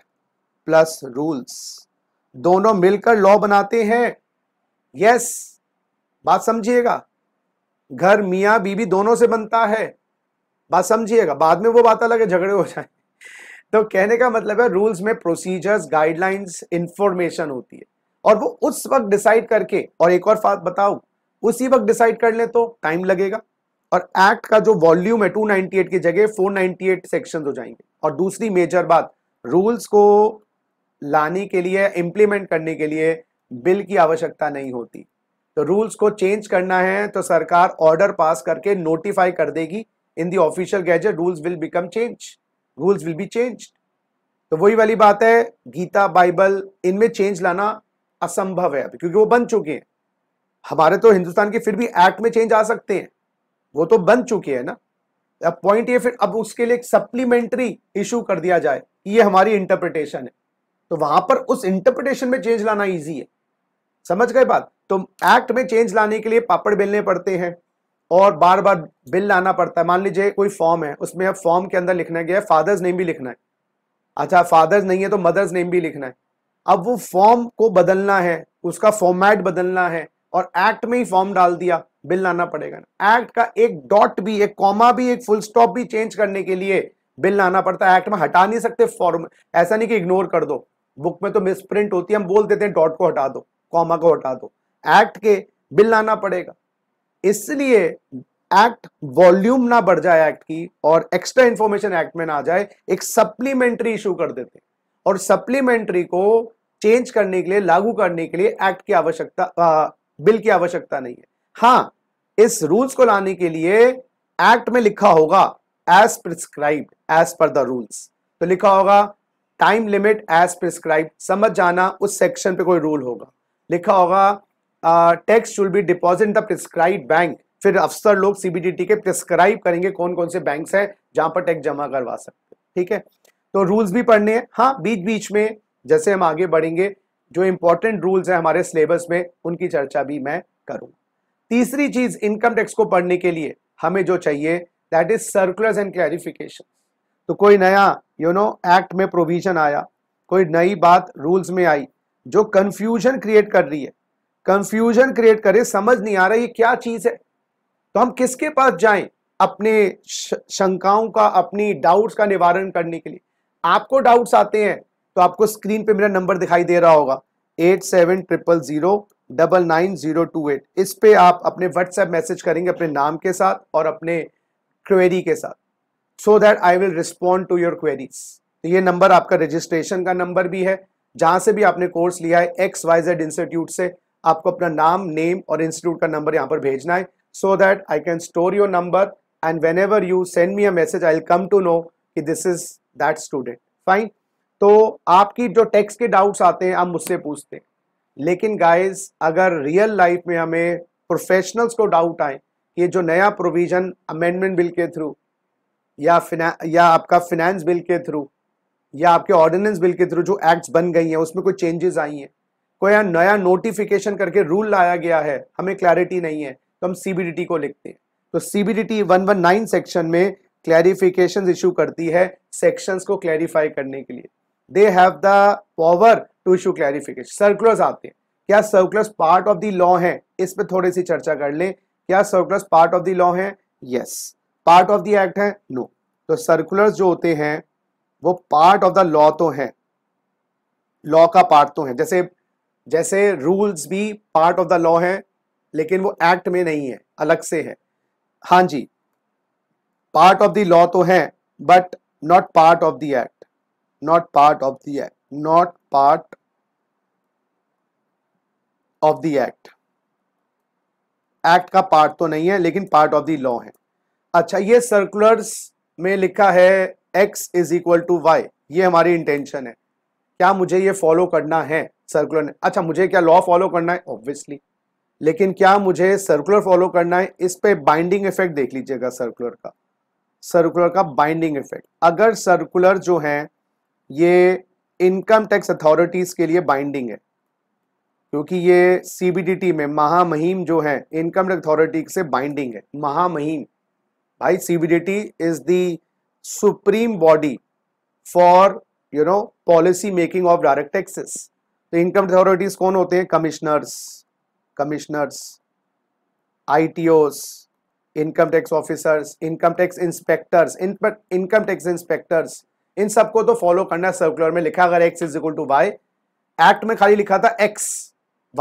plus rules दोनों मिलकर लॉ बनाते हैं यस बात समझिएगा घर मियाँ बीबी दोनों से बनता है बात समझिएगा बाद में वो बात अलग है झगड़े हो जाए तो कहने का मतलब है रूल्स में प्रोसीजर्स गाइडलाइंस इंफॉर्मेशन होती है और वो उस वक्त डिसाइड करके और एक और बात बताओ उसी वक्त डिसाइड कर ले तो टाइम लगेगा और एक्ट का जो वॉल्यूम है 298 की जगह 498 सेक्शंस हो जाएंगे और दूसरी मेजर बात रूल्स को लाने के लिए इम्प्लीमेंट करने के लिए बिल की आवश्यकता नहीं होती तो रूल्स को चेंज करना है तो सरकार ऑर्डर पास करके नोटिफाई कर देगी in the official gazette rules will become change rules will be change तो वही वाली बात है गीता बाइबल इनमें चेंज लाना असंभव है अभी क्योंकि वो बन चुके हैं हमारे तो हिंदुस्तान के फिर भी एक्ट में चेंज आ सकते हैं वो तो बन चुके हैं ना अब पॉइंट ये फिर अब उसके लिए एक सप्लीमेंट्री इशू कर दिया जाए ये हमारी इंटरप्रिटेशन है तो वहां पर उस इंटरप्रिटेशन में चेंज लाना इजी है समझ गए बात तो एक्ट में चेंज लाने के लिए पापड़ बेलने पड़ते हैं और बार बार बिल लाना पड़ता है मान लीजिए कोई फॉर्म है उसमें अब फॉर्म के अंदर लिखना गया है फादर्स नेम भी लिखना है अच्छा फादर्स नहीं है तो मदर्स नेम भी लिखना है अब वो फॉर्म को बदलना है उसका फॉर्मेट बदलना है और एक्ट में ही फॉर्म डाल दिया बिल लाना पड़ेगा एक्ट का एक डॉट भी एक कॉमा भी एक फुल स्टॉप भी चेंज करने के लिए बिल लाना पड़ता है एक्ट में हटा नहीं सकते फॉर्म ऐसा नहीं कि इग्नोर कर दो बुक में तो मिसप्रिंट होती है हम बोल देते हैं डॉट को हटा दो कॉमा को हटा दो एक्ट के बिल लाना पड़ेगा इसलिए एक्ट वॉल्यूम ना बढ़ जाए एक्ट की और एक्स्ट्रा इंफॉर्मेशन एक्ट में ना आ जाए एक सप्लीमेंट्री इशू कर देते और सप्लीमेंट्री को चेंज करने के लिए लागू करने के लिए एक्ट की आवश्यकता बिल की आवश्यकता नहीं है हाँ इस रूल्स को लाने के लिए एक्ट में लिखा होगा as prescribe as per the rules तो लिखा होगा टाइम लिमिट एज प्रिस्क्राइब समझ जाना उस सेक्शन पे कोई रूल होगा लिखा होगा tax should be deposit in the prescribe bank फिर अफसर लोग सीबीडीटी के प्रिस्क्राइब करेंगे कौन कौन से बैंक हैं जहां पर टैक्स जमा करवा सकते हैं ठीक है तो रूल्स भी पढ़ने हैं हाँ बीच बीच में जैसे हम आगे बढ़ेंगे जो इंपॉर्टेंट रूल्स हैं हमारे सिलेबस में उनकी चर्चा भी मैं करूँ तीसरी चीज इनकम टैक्स को पढ़ने के लिए हमें जो चाहिए that is circulars and clarification तो कोई नया यू नो एक्ट में प्रोविजन आया कोई नई बात रूल्स में आई जो कंफ्यूजन क्रिएट कर रही है कंफ्यूजन क्रिएट करे समझ नहीं आ रहा ये क्या चीज है तो हम किसके पास जाएं अपने शंकाओं का अपनी डाउट्स का निवारण करने के लिए आपको डाउट्स आते हैं तो आपको स्क्रीन पे मेरा नंबर दिखाई दे रहा होगा eight seven triple zero double nine zero two eight इस पे आप अपने व्हाट्सएप मैसेज करेंगे अपने नाम के साथ और अपने क्वेरी के साथ so that I will respond to your queries तो ये नंबर आपका रजिस्ट्रेशन का नंबर भी है जहां से भी आपने कोर्स लिया है एक्स वाई जेड इंस्टीट्यूट से आपको अपना नाम नेम और इंस्टीट्यूट का नंबर यहाँ पर भेजना है so that I can store your number and whenever you send me a message I come to know कि this is that student fine तो आपकी जो टेक्स के डाउट्स आते हैं आप मुझसे पूछते हैं लेकिन गाइज अगर रियल लाइफ में हमें प्रोफेशनल्स को डाउट आए ये जो नया प्रोविजन अमेंडमेंट बिल के थ्रू या फिना या आपका फिनेंस बिल के थ्रू या आपके ऑर्डिनेंस बिल के थ्रू जो एक्ट्स बन गई हैं उसमें कोई चेंजेस आई हैं कोई नया नोटिफिकेशन करके रूल लाया गया है हमें क्लैरिटी नहीं है तो हम सीबीडीटी को लिखते हैं तो सीबीडीटी 119 सेक्शन में क्लैरिफिकेशन इशू करती है सेक्शंस को क्लैरिफाई करने के लिए they have the power to issue clarification circulars आते हैं क्या circulars part of the law है इस पर थोड़ी सी चर्चा कर लें क्या circulars part of the law है yes yes. Part of the act है नो तो सर्कुलर्स जो होते हैं वो पार्ट ऑफ द लॉ तो है लॉ का पार्ट तो है जैसे जैसे रूल्स भी पार्ट ऑफ द लॉ है लेकिन वो एक्ट में नहीं है अलग से है हाँ जी पार्ट ऑफ द लॉ तो है but not part of the act not part of the act not part of the act act का पार्ट तो नहीं है लेकिन पार्ट ऑफ द लॉ है अच्छा ये सर्कुलर्स में लिखा है x is equal to Y ये हमारी इंटेंशन है क्या मुझे ये फॉलो करना है सर्कुलर ने अच्छा मुझे क्या लॉ फॉलो करना है ऑब्वियसली लेकिन क्या मुझे सर्कुलर फॉलो करना है इस पे बाइंडिंग इफेक्ट देख लीजिएगा सर्कुलर का सर्कुलर का बाइंडिंग इफेक्ट अगर सर्कुलर जो है ये इनकम टैक्स अथॉरिटीज के लिए बाइंडिंग है क्योंकि ये सीबीडीटी में महामहिम जो है इनकम टैक्स अथॉरिटी से बाइंडिंग है महामहिम High CBDT is the supreme body for you know policy making of direct taxes. तो इनकम अथॉरिटीज कौन होते हैं कमिश्नर्स कमिश्नर्स ओस income tax officers income tax inspectors income tax inspectors इन सबको तो फॉलो करना सर्कुलर में लिखा अगर X is equal to Y act में खाली लिखा था एक्स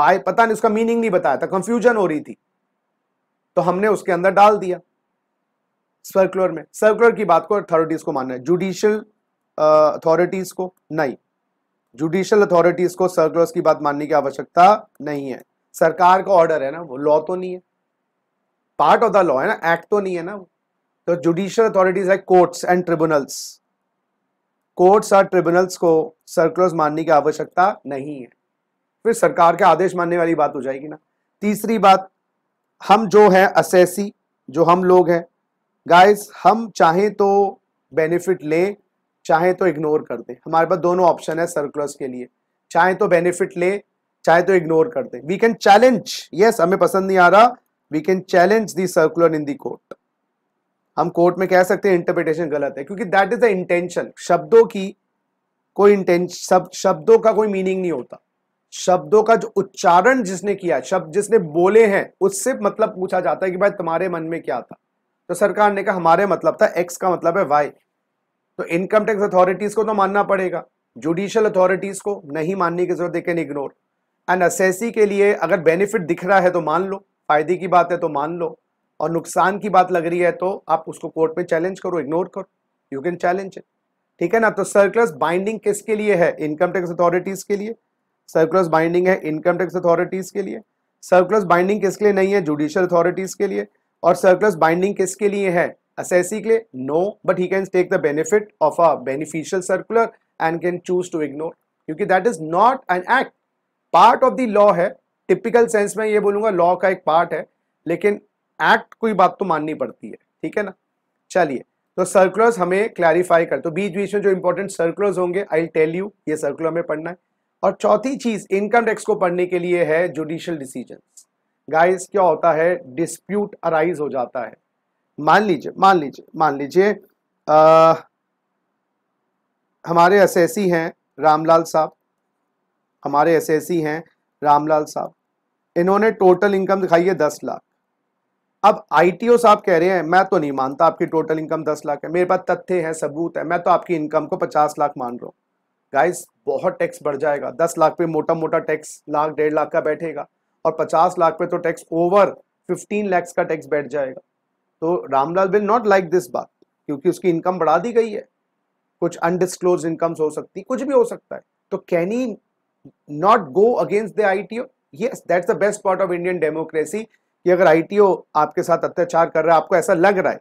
वाई पता नहीं उसका मीनिंग नहीं बताया था कंफ्यूजन हो रही थी तो हमने उसके अंदर डाल दिया सर्कुलर में सर्कुलर की बात को अथॉरिटीज को मानना है जुडिशियल अथॉरिटीज को नहीं जुडिशियल अथॉरिटीज को सर्कुलर्स की बात मानने की आवश्यकता नहीं है सरकार का ऑर्डर है ना वो लॉ तो नहीं है पार्ट ऑफ द लॉ है ना एक्ट तो नहीं है ना तो जुडिशियल अथॉरिटीज है कोर्ट्स एंड ट्रिब्यूनल्स कोर्ट्स और ट्रिब्यूनल्स को सर्कुलर्स मानने की आवश्यकता नहीं है फिर सरकार के आदेश मानने वाली बात हो जाएगी ना तीसरी बात हम जो है असेसी जो हम लोग हैं गाइस हम चाहे तो बेनिफिट लें चाहे तो इग्नोर कर दें हमारे पास दोनों ऑप्शन है सरप्लस के लिए चाहे तो बेनिफिट लें चाहे तो इग्नोर कर दें वी कैन चैलेंज यस हमें पसंद नहीं आ रहा we can challenge the circular in the court हम कोर्ट में कह सकते हैं इंटरप्रिटेशन गलत है क्योंकि दैट इज द इंटेंशन शब्दों की कोई इंटेंश सब शब्दों का कोई मीनिंग नहीं होता शब्दों का जो उच्चारण जिसने किया शब्द जिसने बोले हैं उससे मतलब पूछा जाता है कि भाई तुम्हारे मन में क्या था तो सरकार ने कहा हमारे मतलब था एक्स का मतलब है वाई तो इनकम टैक्स अथॉरिटीज को तो मानना पड़ेगा जुडिशियल अथॉरिटीज को नहीं मानने की जरूरत कैन इग्नोर एंड असेसी के लिए अगर बेनिफिट दिख रहा है तो मान लो फायदे की बात है तो मान लो और नुकसान की बात लग रही है तो आप उसको कोर्ट में चैलेंज करो इग्नोर करो यू कैन चैलेंज इट ठीक है ना तो सर्कुलस बाइंडिंग किसके लिए है इनकम टैक्स अथॉरिटीज के लिए सर्कुलस बाइंडिंग है इनकम टैक्स अथॉरिटीज के लिए सर्कुलस बाइंडिंग किसके लिए नहीं है जुडिशियल अथॉरिटीज के लिए और सरप्लस बाइंडिंग किसके लिए है assessee के लिए no but he can take the benefit of a beneficial circular and can choose to ignore क्योंकि that is not an act part of the law है टिपिकल सेंस में ये बोलूँगा लॉ का एक पार्ट है लेकिन एक्ट कोई बात तो माननी पड़ती है ठीक है ना चलिए तो सर्कुलर्स हमें क्लैरिफाई कर तो बीच बीच में जो इंपॉर्टेंट सर्कुलर्स होंगे आई टेल यू ये सर्कुलर में पढ़ना है और चौथी चीज इनकम टैक्स को पढ़ने के लिए है जुडिशियल डिसीजन गाइस क्या होता है डिस्प्यूट अराइज हो जाता है मान लीजिए मान लीजिए मान लीजिए हमारे एस हैं रामलाल साहब हमारे एस हैं रामलाल साहब इन्होंने टोटल इनकम दिखाई है दस लाख अब आई साहब कह रहे हैं मैं तो नहीं मानता आपकी टोटल इनकम दस लाख है मेरे पास तथ्य है सबूत है मैं तो आपकी इनकम को पचास लाख मान रहा हूँ गाइस बहुत टैक्स बढ़ जाएगा दस लाख पे मोटा मोटा टैक्स लाख डेढ़ लाख का बैठेगा और 50 लाख पे तो टैक्स ओवर 15 लैक्स का टैक्स बैठ जाएगा तो Ramlal will not like this बात क्योंकि उसकी इनकम बढ़ा दी गई है कुछ अनडिस्क्लोज इनकम्स हो सकती कुछ भी हो सकता है तो can he not go against the ITO yes that's the best part of Indian democracy कि अगर आई आपके साथ अत्याचार कर रहा है आपको ऐसा लग रहा है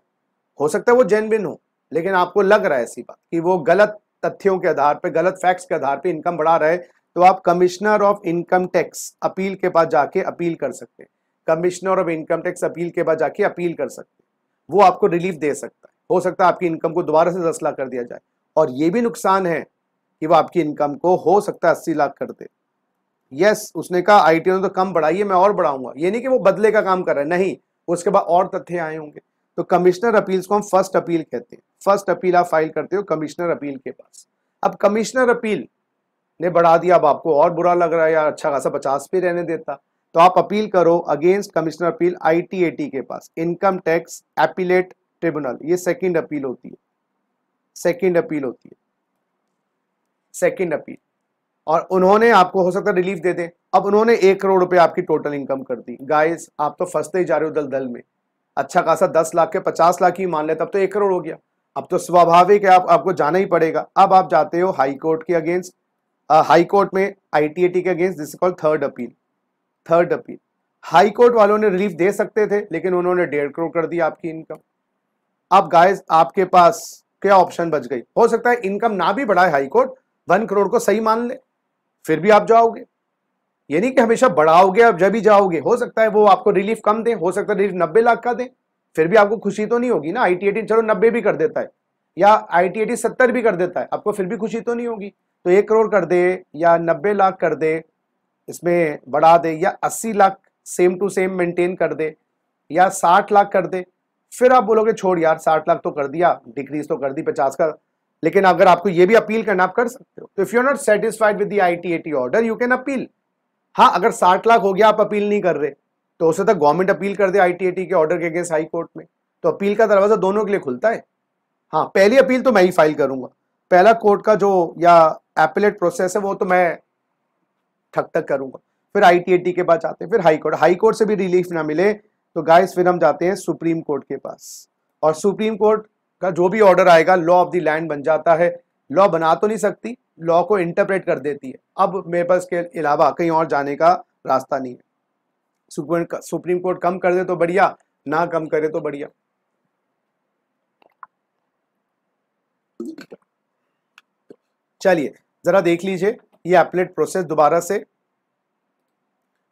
हो सकता है वो जेनविन हो लेकिन आपको लग रहा है ऐसी बात कि वो गलत तथ्यों के आधार पर गलत फैक्ट्स के आधार पर इनकम बढ़ा रहा है तो आप commissioner of income tax appeal के पास जाके अपील कर सकते हैं commissioner of income tax appeal के पास जाके अपील कर सकते हैं वो आपको रिलीफ दे सकता है हो सकता है आपकी इनकम को दोबारा से दस लाख कर दिया जाए और ये भी नुकसान है कि वो आपकी इनकम को हो सकता है अस्सी लाख कर दे यस उसने कहा आई ने तो कम बढ़ाई है मैं और बढ़ाऊंगा ये नहीं कि वो बदले का काम कर रहा है नहीं उसके बाद और तथ्य आए होंगे तो कमिश्नर अपील को हम फर्स्ट अपील कहते हैं फर्स्ट अपील आप फाइल करते हो कमिश्नर अपील के पास अब कमिश्नर अपील ने बढ़ा दिया अब आपको और बुरा लग रहा है यार अच्छा खासा पचास पे रहने देता तो आप अपील करो अगेंस्ट कमिश्नर अपील आई के पास इनकम टैक्स एपीलेट ट्रिब्यूनल ये सेकेंड अपील होती है सेकेंड अपील होती है सेकेंड अपील और उन्होंने आपको हो सकता रिलीफ दे दें अब उन्होंने एक करोड़ रुपए आपकी टोटल इनकम कर दी गाइस आप तो फंसते ही जा रहे हो दलदल में अच्छा खासा दस लाख के पचास लाख ही मान ले तब तो एक करोड़ हो गया अब तो स्वाभाविक है आप आपको जाना ही पड़ेगा अब आप जाते हो हाई कोर्ट के अगेंस्ट हाई कोर्ट में आईटीएटी के against this call third appeal third appeal high court वालों ने रिलीफ दे सकते थे लेकिन उन्होंने डेढ़ करोड़ कर दी आपकी इनकम अब गाइस आपके पास क्या ऑप्शन बच गई हो सकता है इनकम ना भी बढ़ाए हाई कोर्ट वन करोड़ को सही मान ले फिर भी आप जाओगे यानी कि हमेशा बढ़ाओगे आप जब भी जाओगे हो सकता है वो आपको रिलीफ कम दें हो सकता है रिलीफ नब्बे लाख का दें फिर भी आपको खुशी तो नहीं होगी ना आई टी चलो नब्बे भी कर देता है या आई टी सत्तर भी कर देता है आपको फिर भी खुशी तो नहीं होगी तो एक करोड़ कर दे या नब्बे लाख कर दे इसमें बढ़ा दे या अस्सी lakh same to same maintain कर दे या साठ लाख कर दे फिर आप बोलोगे छोड़ यार साठ लाख तो कर दिया डिक्रीज तो कर दी पचास का लेकिन अगर आपको ये भी अपील करना आप कर सकते हो तो if you are not satisfied with I T A T order you can appeal हाँ अगर साठ लाख हो गया आप अपील नहीं कर रहे तो उससे तक गवर्नमेंट अपील कर दे आई टी ए टी के ऑर्डर के अगेंस्ट हाई कोर्ट में तो अपील का दरवाजा दोनों के लिए खुलता है हाँ पहली अपील तो मैं ही फाइल करूंगा पहला कोर्ट का जो या एपिलेट प्रोसेस है वो तो मैं ठक ठक करूंगा फिर आई के पास जाते हैं फिर हाई कोर्ट हाई कोर्ट से भी रिलीफ ना मिले तो गाइस फिर हम जाते हैं सुप्रीम कोर्ट के पास और सुप्रीम कोर्ट का जो भी ऑर्डर आएगा लॉ ऑफ द लैंड बन जाता है लॉ बना तो नहीं सकती लॉ को इंटरप्रेट कर देती है अब मेरे पास के अलावा कहीं और जाने का रास्ता नहीं है सुप्रीम सुप्रीम कोर्ट कम कर दे तो बढ़िया ना कम करे तो बढ़िया चलिए ज़रा देख लीजिए ये अपलेट प्रोसेस दोबारा से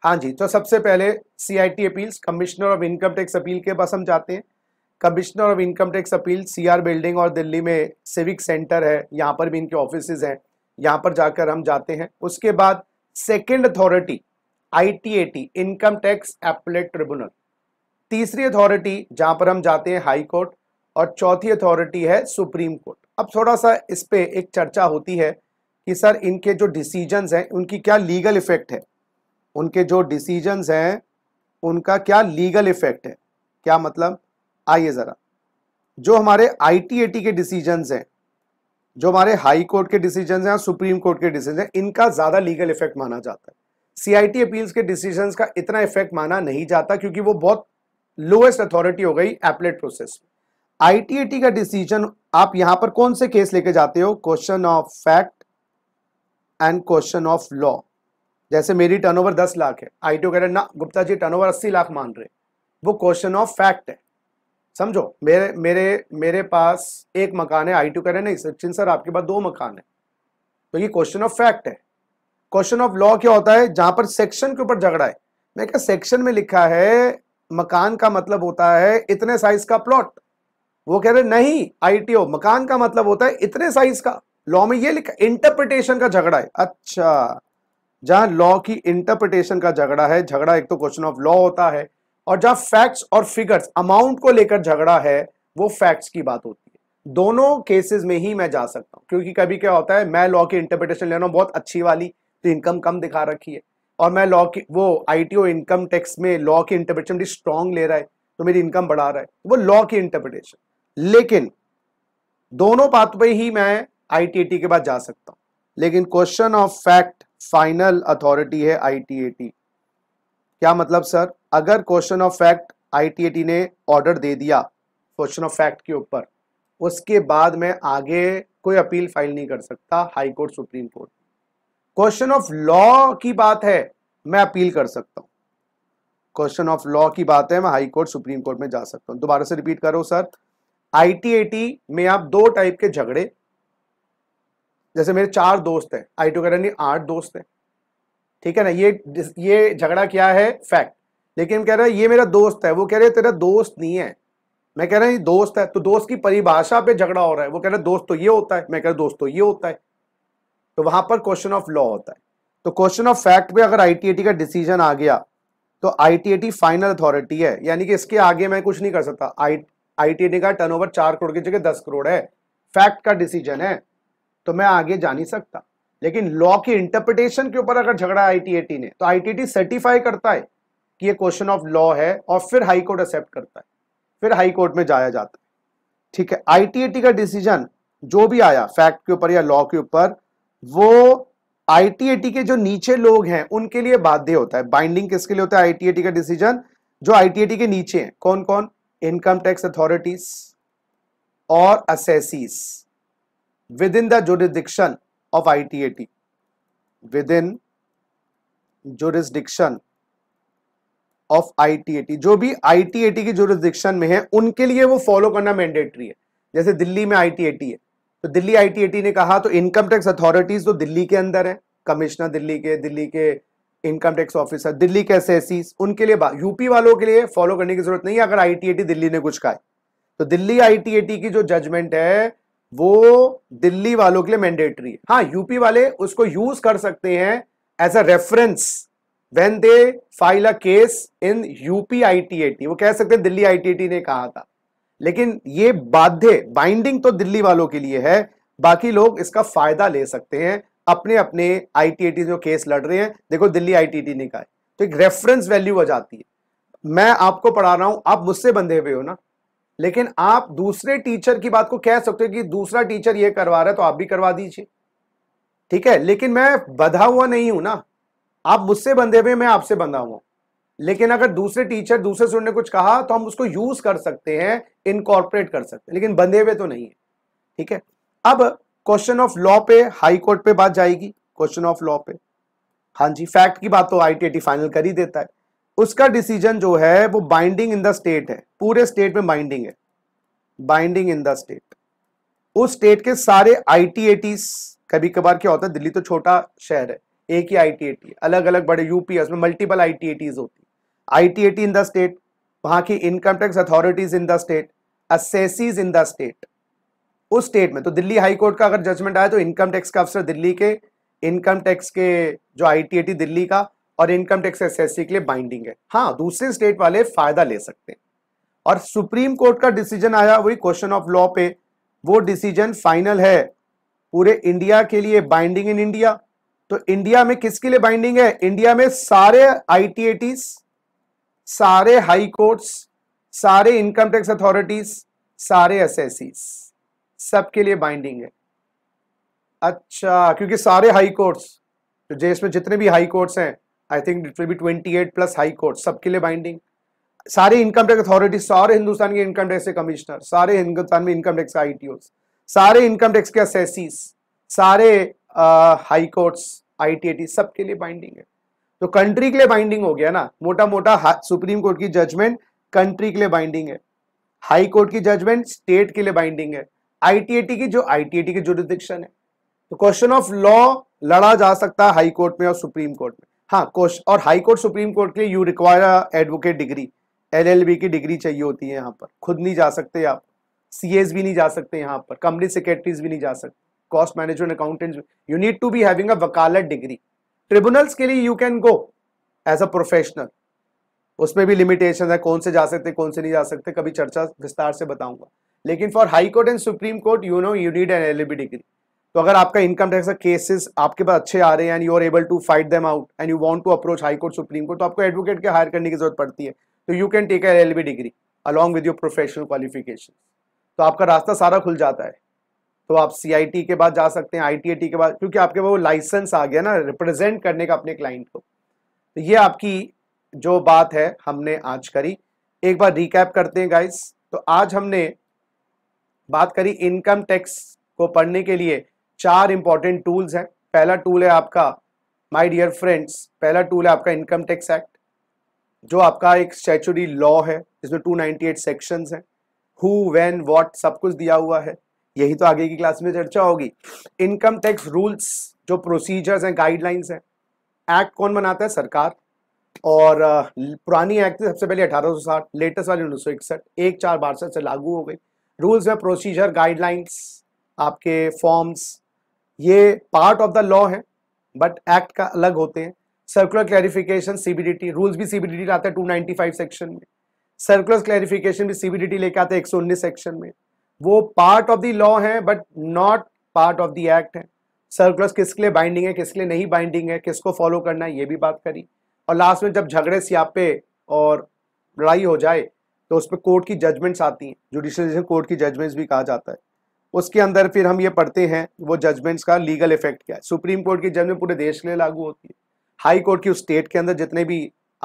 हाँ जी तो सबसे पहले CIT appeals commissioner of income tax appeal के पास हम जाते हैं commissioner of income tax appeal CR building और दिल्ली में सिविक सेंटर है यहाँ पर भी इनके ऑफिस हैं यहाँ पर जाकर हम जाते हैं उसके बाद सेकेंड अथॉरिटी आई इनकम टैक्स एपलेट ट्रिब्यूनल तीसरी अथॉरिटी जहाँ पर हम जाते हैं हाई कोर्ट और चौथी अथॉरिटी है सुप्रीम कोर्ट अब थोड़ा सा इस पर एक चर्चा होती है कि सर इनके जो डिसीजंस हैं उनकी क्या लीगल इफ़ेक्ट है उनके जो डिसीजंस हैं उनका क्या लीगल इफ़ेक्ट है क्या मतलब आइए ज़रा जो हमारे आईटीएटी के डिसीजंस हैं जो हमारे हाई कोर्ट के डिसीजंस हैं सुप्रीम कोर्ट के डिसीजन हैं इनका ज़्यादा लीगल इफ़ेक्ट माना जाता है सीआईटी अपील्स के डिसीजंस का इतना इफेक्ट माना नहीं जाता क्योंकि वो बहुत लोएस्ट अथॉरिटी हो गई एपलेट प्रोसेस में आईटीएटी का डिसीजन आप यहां पर कौन से केस लेके जाते हो question of fact and question of law जैसे मेरी टर्नओवर दस लाख है आई कह रहे ना गुप्ता जी टर्नओवर अस्सी लाख मान रहे वो क्वेश्चन ऑफ फैक्ट है समझो मेरे मेरे मेरे पास एक मकान है आईटीओ कह रहे नहीं सचिन सर आपके पास दो मकान है तो ये क्वेश्चन ऑफ फैक्ट है क्वेश्चन ऑफ लॉ क्या होता है जहां पर सेक्शन के ऊपर झगड़ा है मैं क्या सेक्शन में लिखा है मकान का मतलब होता है इतने साइज का प्लॉट वो कह रहे नहीं आईटीओ मकान का मतलब होता है इतने साइज का लॉ में ये लिखा इंटरप्रिटेशन का झगड़ा है अच्छा जहां लॉ की इंटरप्रिटेशन का झगड़ा है झगड़ा एक तो क्वेश्चन ऑफ लॉ होता है और जहां फैक्ट्स और फिगर्स अमाउंट को लेकर झगड़ा है वो फैक्ट्स की बात होती है दोनों केसेस में ही मैं जा सकता हूं क्योंकि कभी क्या होता है मैं लॉ की इंटरप्रिटेशन ले रहा हूं बहुत अच्छी वाली तो इनकम कम दिखा रखी है और मैं लॉ की वो आईटीओ इनकम टैक्स में लॉ की इंटरप्रिटेशन स्ट्रॉन्ग ले रहा है तो मेरी इनकम बढ़ा रहा है तो वो लॉ की इंटरप्रिटेशन लेकिन दोनों पात्र पे ही मैं आईटीएटी e के बाद जा सकता हूं लेकिन question of fact final authority है आईटीएटी e क्या मतलब सर अगर क्वेश्चन ऑफ फैक्ट आईटीएटी ने ऑर्डर दे दिया क्वेश्चन ऑफ फैक्ट के ऊपर उसके बाद मैं आगे कोई अपील फाइल नहीं कर सकता high court supreme court question of law की बात है मैं अपील कर सकता हूं क्वेश्चन ऑफ लॉ की बात है मैं हाई कोर्ट सुप्रीम कोर्ट में जा सकता हूं दोबारा से रिपीट करो सर आईटीएटी में आप दो टाइप के झगड़े जैसे मेरे चार दोस्त हैं आई टी करनी आठ दोस्त हैं ठीक है ना ये ये झगड़ा क्या है फैक्ट लेकिन कह रहे हैं ये मेरा दोस्त है वो कह रहे तेरा दोस्त नहीं है मैं कह रहा हूँ दोस्त है तो दोस्त की परिभाषा पे झगड़ा हो रहा है वो कह रहे हैं दोस्त तो ये होता है मैं कह रहा दोस्त तो ये होता है तो वहां पर क्वेश्चन ऑफ लॉ होता है तो क्वेश्चन ऑफ फैक्ट पे अगर आईटीएटी का डिसीजन आ गया तो आईटीएटी फाइनल अथॉरिटी है यानी कि इसके आगे मैं कुछ नहीं कर सकता आई आईटीडी का टर्नओवर चार करोड़ की जगह दस करोड़ है फैक्ट का डिसीजन है तो मैं आगे जा नहीं सकता लेकिन लॉ की इंटरप्रिटेशन के ऊपर अगर झगड़ा आईटीएटी ने तो आईटीटी सर्टिफाई करता है कि ये क्वेश्चन ऑफ लॉ है और फिर हाई कोर्ट एक्सेप्ट करता है फिर हाई कोर्ट में जाया जाता है ठीक है आईटीएटी का डिसीजन जो भी आया फैक्ट के ऊपर या लॉ के ऊपर वो आईटीएटी के जो नीचे लोग हैं उनके लिए बाध्य होता है बाइंडिंग किसके लिए होता है आईटीएटी का डिसीजन जो आईटीएटी के नीचे हैं कौन कौन within the or of I T A T within jurisdiction of T जो भी टी की जोरिस्डिक्शन में है उनके लिए वो फॉलो करना मैंडेटरी है जैसे दिल्ली में आई टी टी है तो दिल्ली आई टी टी ने कहा तो इनकम टैक्स अथॉरिटीज तो दिल्ली के अंदर है कमिश्नर दिल्ली के दिल्ली के इनकम टैक्स ऑफिसर दिल्ली के एस उनके लिए यूपी वालों के लिए फॉलो करने की जरूरत नहीं है अगर आईटीएटी दिल्ली ने कुछ कहा है तो दिल्ली आईटीएटी की जो जजमेंट है वो दिल्ली वालों के लिए मैंडेटरी है हाँ यूपी वाले उसको यूज कर सकते हैं as a reference when they file a case in UP ITAT वो कह सकते हैं दिल्ली आईटीएटी ने कहा था लेकिन ये बाध्य बाइंडिंग तो दिल्ली वालों के लिए है बाकी लोग इसका फायदा ले सकते हैं अपने अपने आई टी जो केस लड़ रहे हैं देखो दिल्ली आई टी कहा तो एक रेफरेंस वैल्यू हो जाती है मैं आपको पढ़ा रहा हूं आप मुझसे बंधे हुए हो ना लेकिन आप दूसरे टीचर की बात को कह सकते हो कि दूसरा टीचर ये करवा रहा है तो आप भी करवा दीजिए ठीक है लेकिन मैं बधा हुआ नहीं हूं ना आप मुझसे बंधे हुए मैं आपसे बंधा हुआ लेकिन अगर दूसरे टीचर दूसरे स्टूडेंट ने कुछ कहा तो हम उसको यूज कर सकते हैं इनकॉर्पोरेट कर सकते हैं लेकिन बंधे हुए तो नहीं है ठीक है अब क्वेश्चन ऑफ लॉ पे हाई कोर्ट पे बात जाएगी क्वेश्चन ऑफ लॉ पे हाँ जी फैक्ट की बात तो आईटीटी फाइनल कर ही देता है उसका डिसीजन जो है वो बाइंडिंग इन द स्टेट है पूरे स्टेट में बाइंडिंग है बाइंडिंग इन द स्टेट उस स्टेट के सारे आई कभी कभार क्या होता है दिल्ली तो छोटा शहर है एक ही आई अलग अलग बड़े यूपी उसमें मल्टीपल आई होती आई इन द स्टेट वहां की income tax authorities in the state assessees in the state उस स्टेट में तो दिल्ली हाई कोर्ट का अगर जजमेंट आया तो इनकम टैक्स का अफसर दिल्ली के इनकम टैक्स के जो आईटीएटी दिल्ली का और इनकम टैक्स एसएससी के लिए बाइंडिंग है हाँ दूसरे स्टेट वाले फायदा ले सकते हैं और सुप्रीम कोर्ट का डिसीजन आया वही क्वेश्चन ऑफ लॉ पे वो डिसीजन फाइनल है पूरे इंडिया के लिए बाइंडिंग इन इंडिया तो इंडिया में किसके लिए बाइंडिंग है इंडिया में सारे आई सारे हाई कोर्ट्स सारे इनकम टैक्स अथॉरिटीज सारे एस सबके लिए बाइंडिंग है अच्छा क्योंकि सारे हाई कोर्ट्स तो जेएस में जितने भी हाई कोर्ट्स हैं I think it will be twenty eight plus high court सबके लिए बाइंडिंग सारे इनकम टैक्स अथॉरिटी सारे हिंदुस्तान के इनकम टैक्स के कमिश्नर सारे हिंदुस्तान में इनकम टैक्स आई सारे इनकम टैक्स के असेसिस सारे हाई कोर्ट्स आई सबके लिए बाइंडिंग है तो कंट्री के लिए बाइंडिंग हो गया ना मोटा मोटा सुप्रीम कोर्ट की जजमेंट कंट्री के लिए बाइंडिंग है हाई कोर्ट की जजमेंट स्टेट के लिए बाइंडिंग है आईटीएटी की जो आईटीएटी की जुडिडिक्शन है तो क्वेश्चन ऑफ लॉ लड़ा जा सकता है हाई कोर्ट में और सुप्रीम कोर्ट में हाँ और हाई कोर्ट सुप्रीम कोर्ट के लिए you require advocate degree LLB की डिग्री चाहिए होती है यहाँ पर खुद नहीं जा सकते आप सीएस भी नहीं जा सकते यहाँ पर कंपनी सेक्रेटरीज भी नहीं जा सकते cost management accountant you need to be having a वकालत डिग्री ट्रिब्यूनल्स के लिए you can go as a professional उसमें भी लिमिटेशन है कौन से जा सकते कौन से नहीं जा सकते कभी चर्चा विस्तार से बताऊंगा लेकिन for high court and supreme court you know you need an L degree तो अगर आपका इनकम टैक्स केसेस आपके पास अच्छे आ रहे हैं and you are able to fight them out and you want to approach high court supreme court तो आपको एडवोकेट के हायर करने की जरूरत पड़ती है तो you can take L L degree along with your professional qualification तो आपका रास्ता सारा खुल जाता है तो आप सी के बाद जा सकते हैं आई के बाद क्योंकि आपके पास वो लाइसेंस आ गया ना रिप्रेजेंट करने का अपने क्लाइंट को तो ये आपकी जो बात है हमने आज करी एक बार रिकैप करते हैं गाइस तो आज हमने बात करी इनकम टैक्स को पढ़ने के लिए चार इंपॉर्टेंट टूल्स हैं पहला टूल है आपका माय डियर फ्रेंड्स पहला टूल है आपका इनकम टैक्स एक्ट जो आपका एक स्टैचुरी लॉ है जिसमें 298 सेक्शंस हैं हु व्हेन व्हाट सब कुछ दिया हुआ है यही तो आगे की क्लास में चर्चा होगी इनकम टैक्स रूल्स जो प्रोसीजर्स हैं गाइडलाइंस हैं एक्ट कौन बनाता है सरकार और पुरानी एक्ट सबसे पहले अठारह लेटेस्ट वाली उन्नीस एक चार बासठ से लागू हो गई रूल्स एंड प्रोसीजर गाइडलाइंस आपके फॉर्म्स ये पार्ट ऑफ द लॉ है बट एक्ट का अलग होते हैं सर्कुलर क्लैरिफिकेशन सीबीडीटी रूल्स भी सीबीडीटी लाते हैं फाइव सेक्शन में सर्कुलर क्लैरिफिकेशन भी सीबीडीटी लेके आते हैं उन्नीस सेक्शन में वो पार्ट ऑफ द लॉ है but not part of the act है सर्कुलर्स किसके लिए बाइंडिंग है किसके लिए नहीं बाइंडिंग है किसको फॉलो करना है ये भी बात करी और लास्ट में जब झगड़े सियापे और लड़ाई हो जाए तो उस पर कोर्ट की जजमेंट्स आती हैं जुडिशल कोर्ट की जजमेंट्स भी कहा जाता है उसके अंदर फिर हम ये पढ़ते हैं वो जजमेंट्स का लीगल इफेक्ट क्या है सुप्रीम कोर्ट की जजमेंट पूरे देश के लिए लागू होती है हाई कोर्ट की उस स्टेट के अंदर जितने भी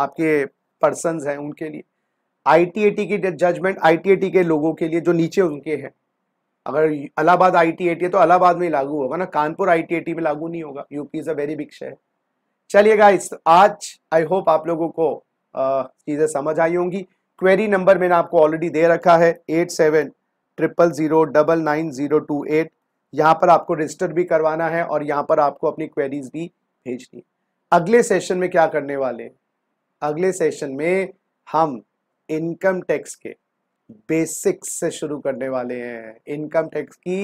आपके पर्सन हैं उनके लिए टी की जजमेंट टी के लोगों के लिए जो नीचे उनके हैं अगर इलाहाबाद टी है तो इलाहाबाद में लागू होगा ना कानपुर टी में लागू नहीं होगा UP is a very big शहर चलिए गाइस आज आई होप आप लोगों को चीज़ें समझ आई होंगी क्वेरी नंबर मैंने आपको ऑलरेडी दे रखा है eight seven triple zero double nine zero two eight यहाँ पर आपको रजिस्टर भी करवाना है और यहाँ पर आपको अपनी क्वेरीज भी भेजनी है अगले सेशन में क्या करने वाले अगले सेशन में हम इनकम टैक्स के बेसिक्स से शुरू करने वाले हैं इनकम टैक्स की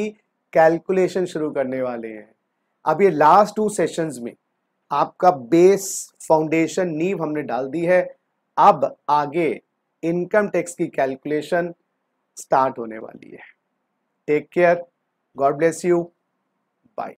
कैलकुलेशन शुरू करने वाले हैं अब ये लास्ट टू सेशंस में आपका बेस फाउंडेशन नींव हमने डाल दी है अब आगे इनकम टैक्स की कैलकुलेशन स्टार्ट होने वाली है take care God bless you bye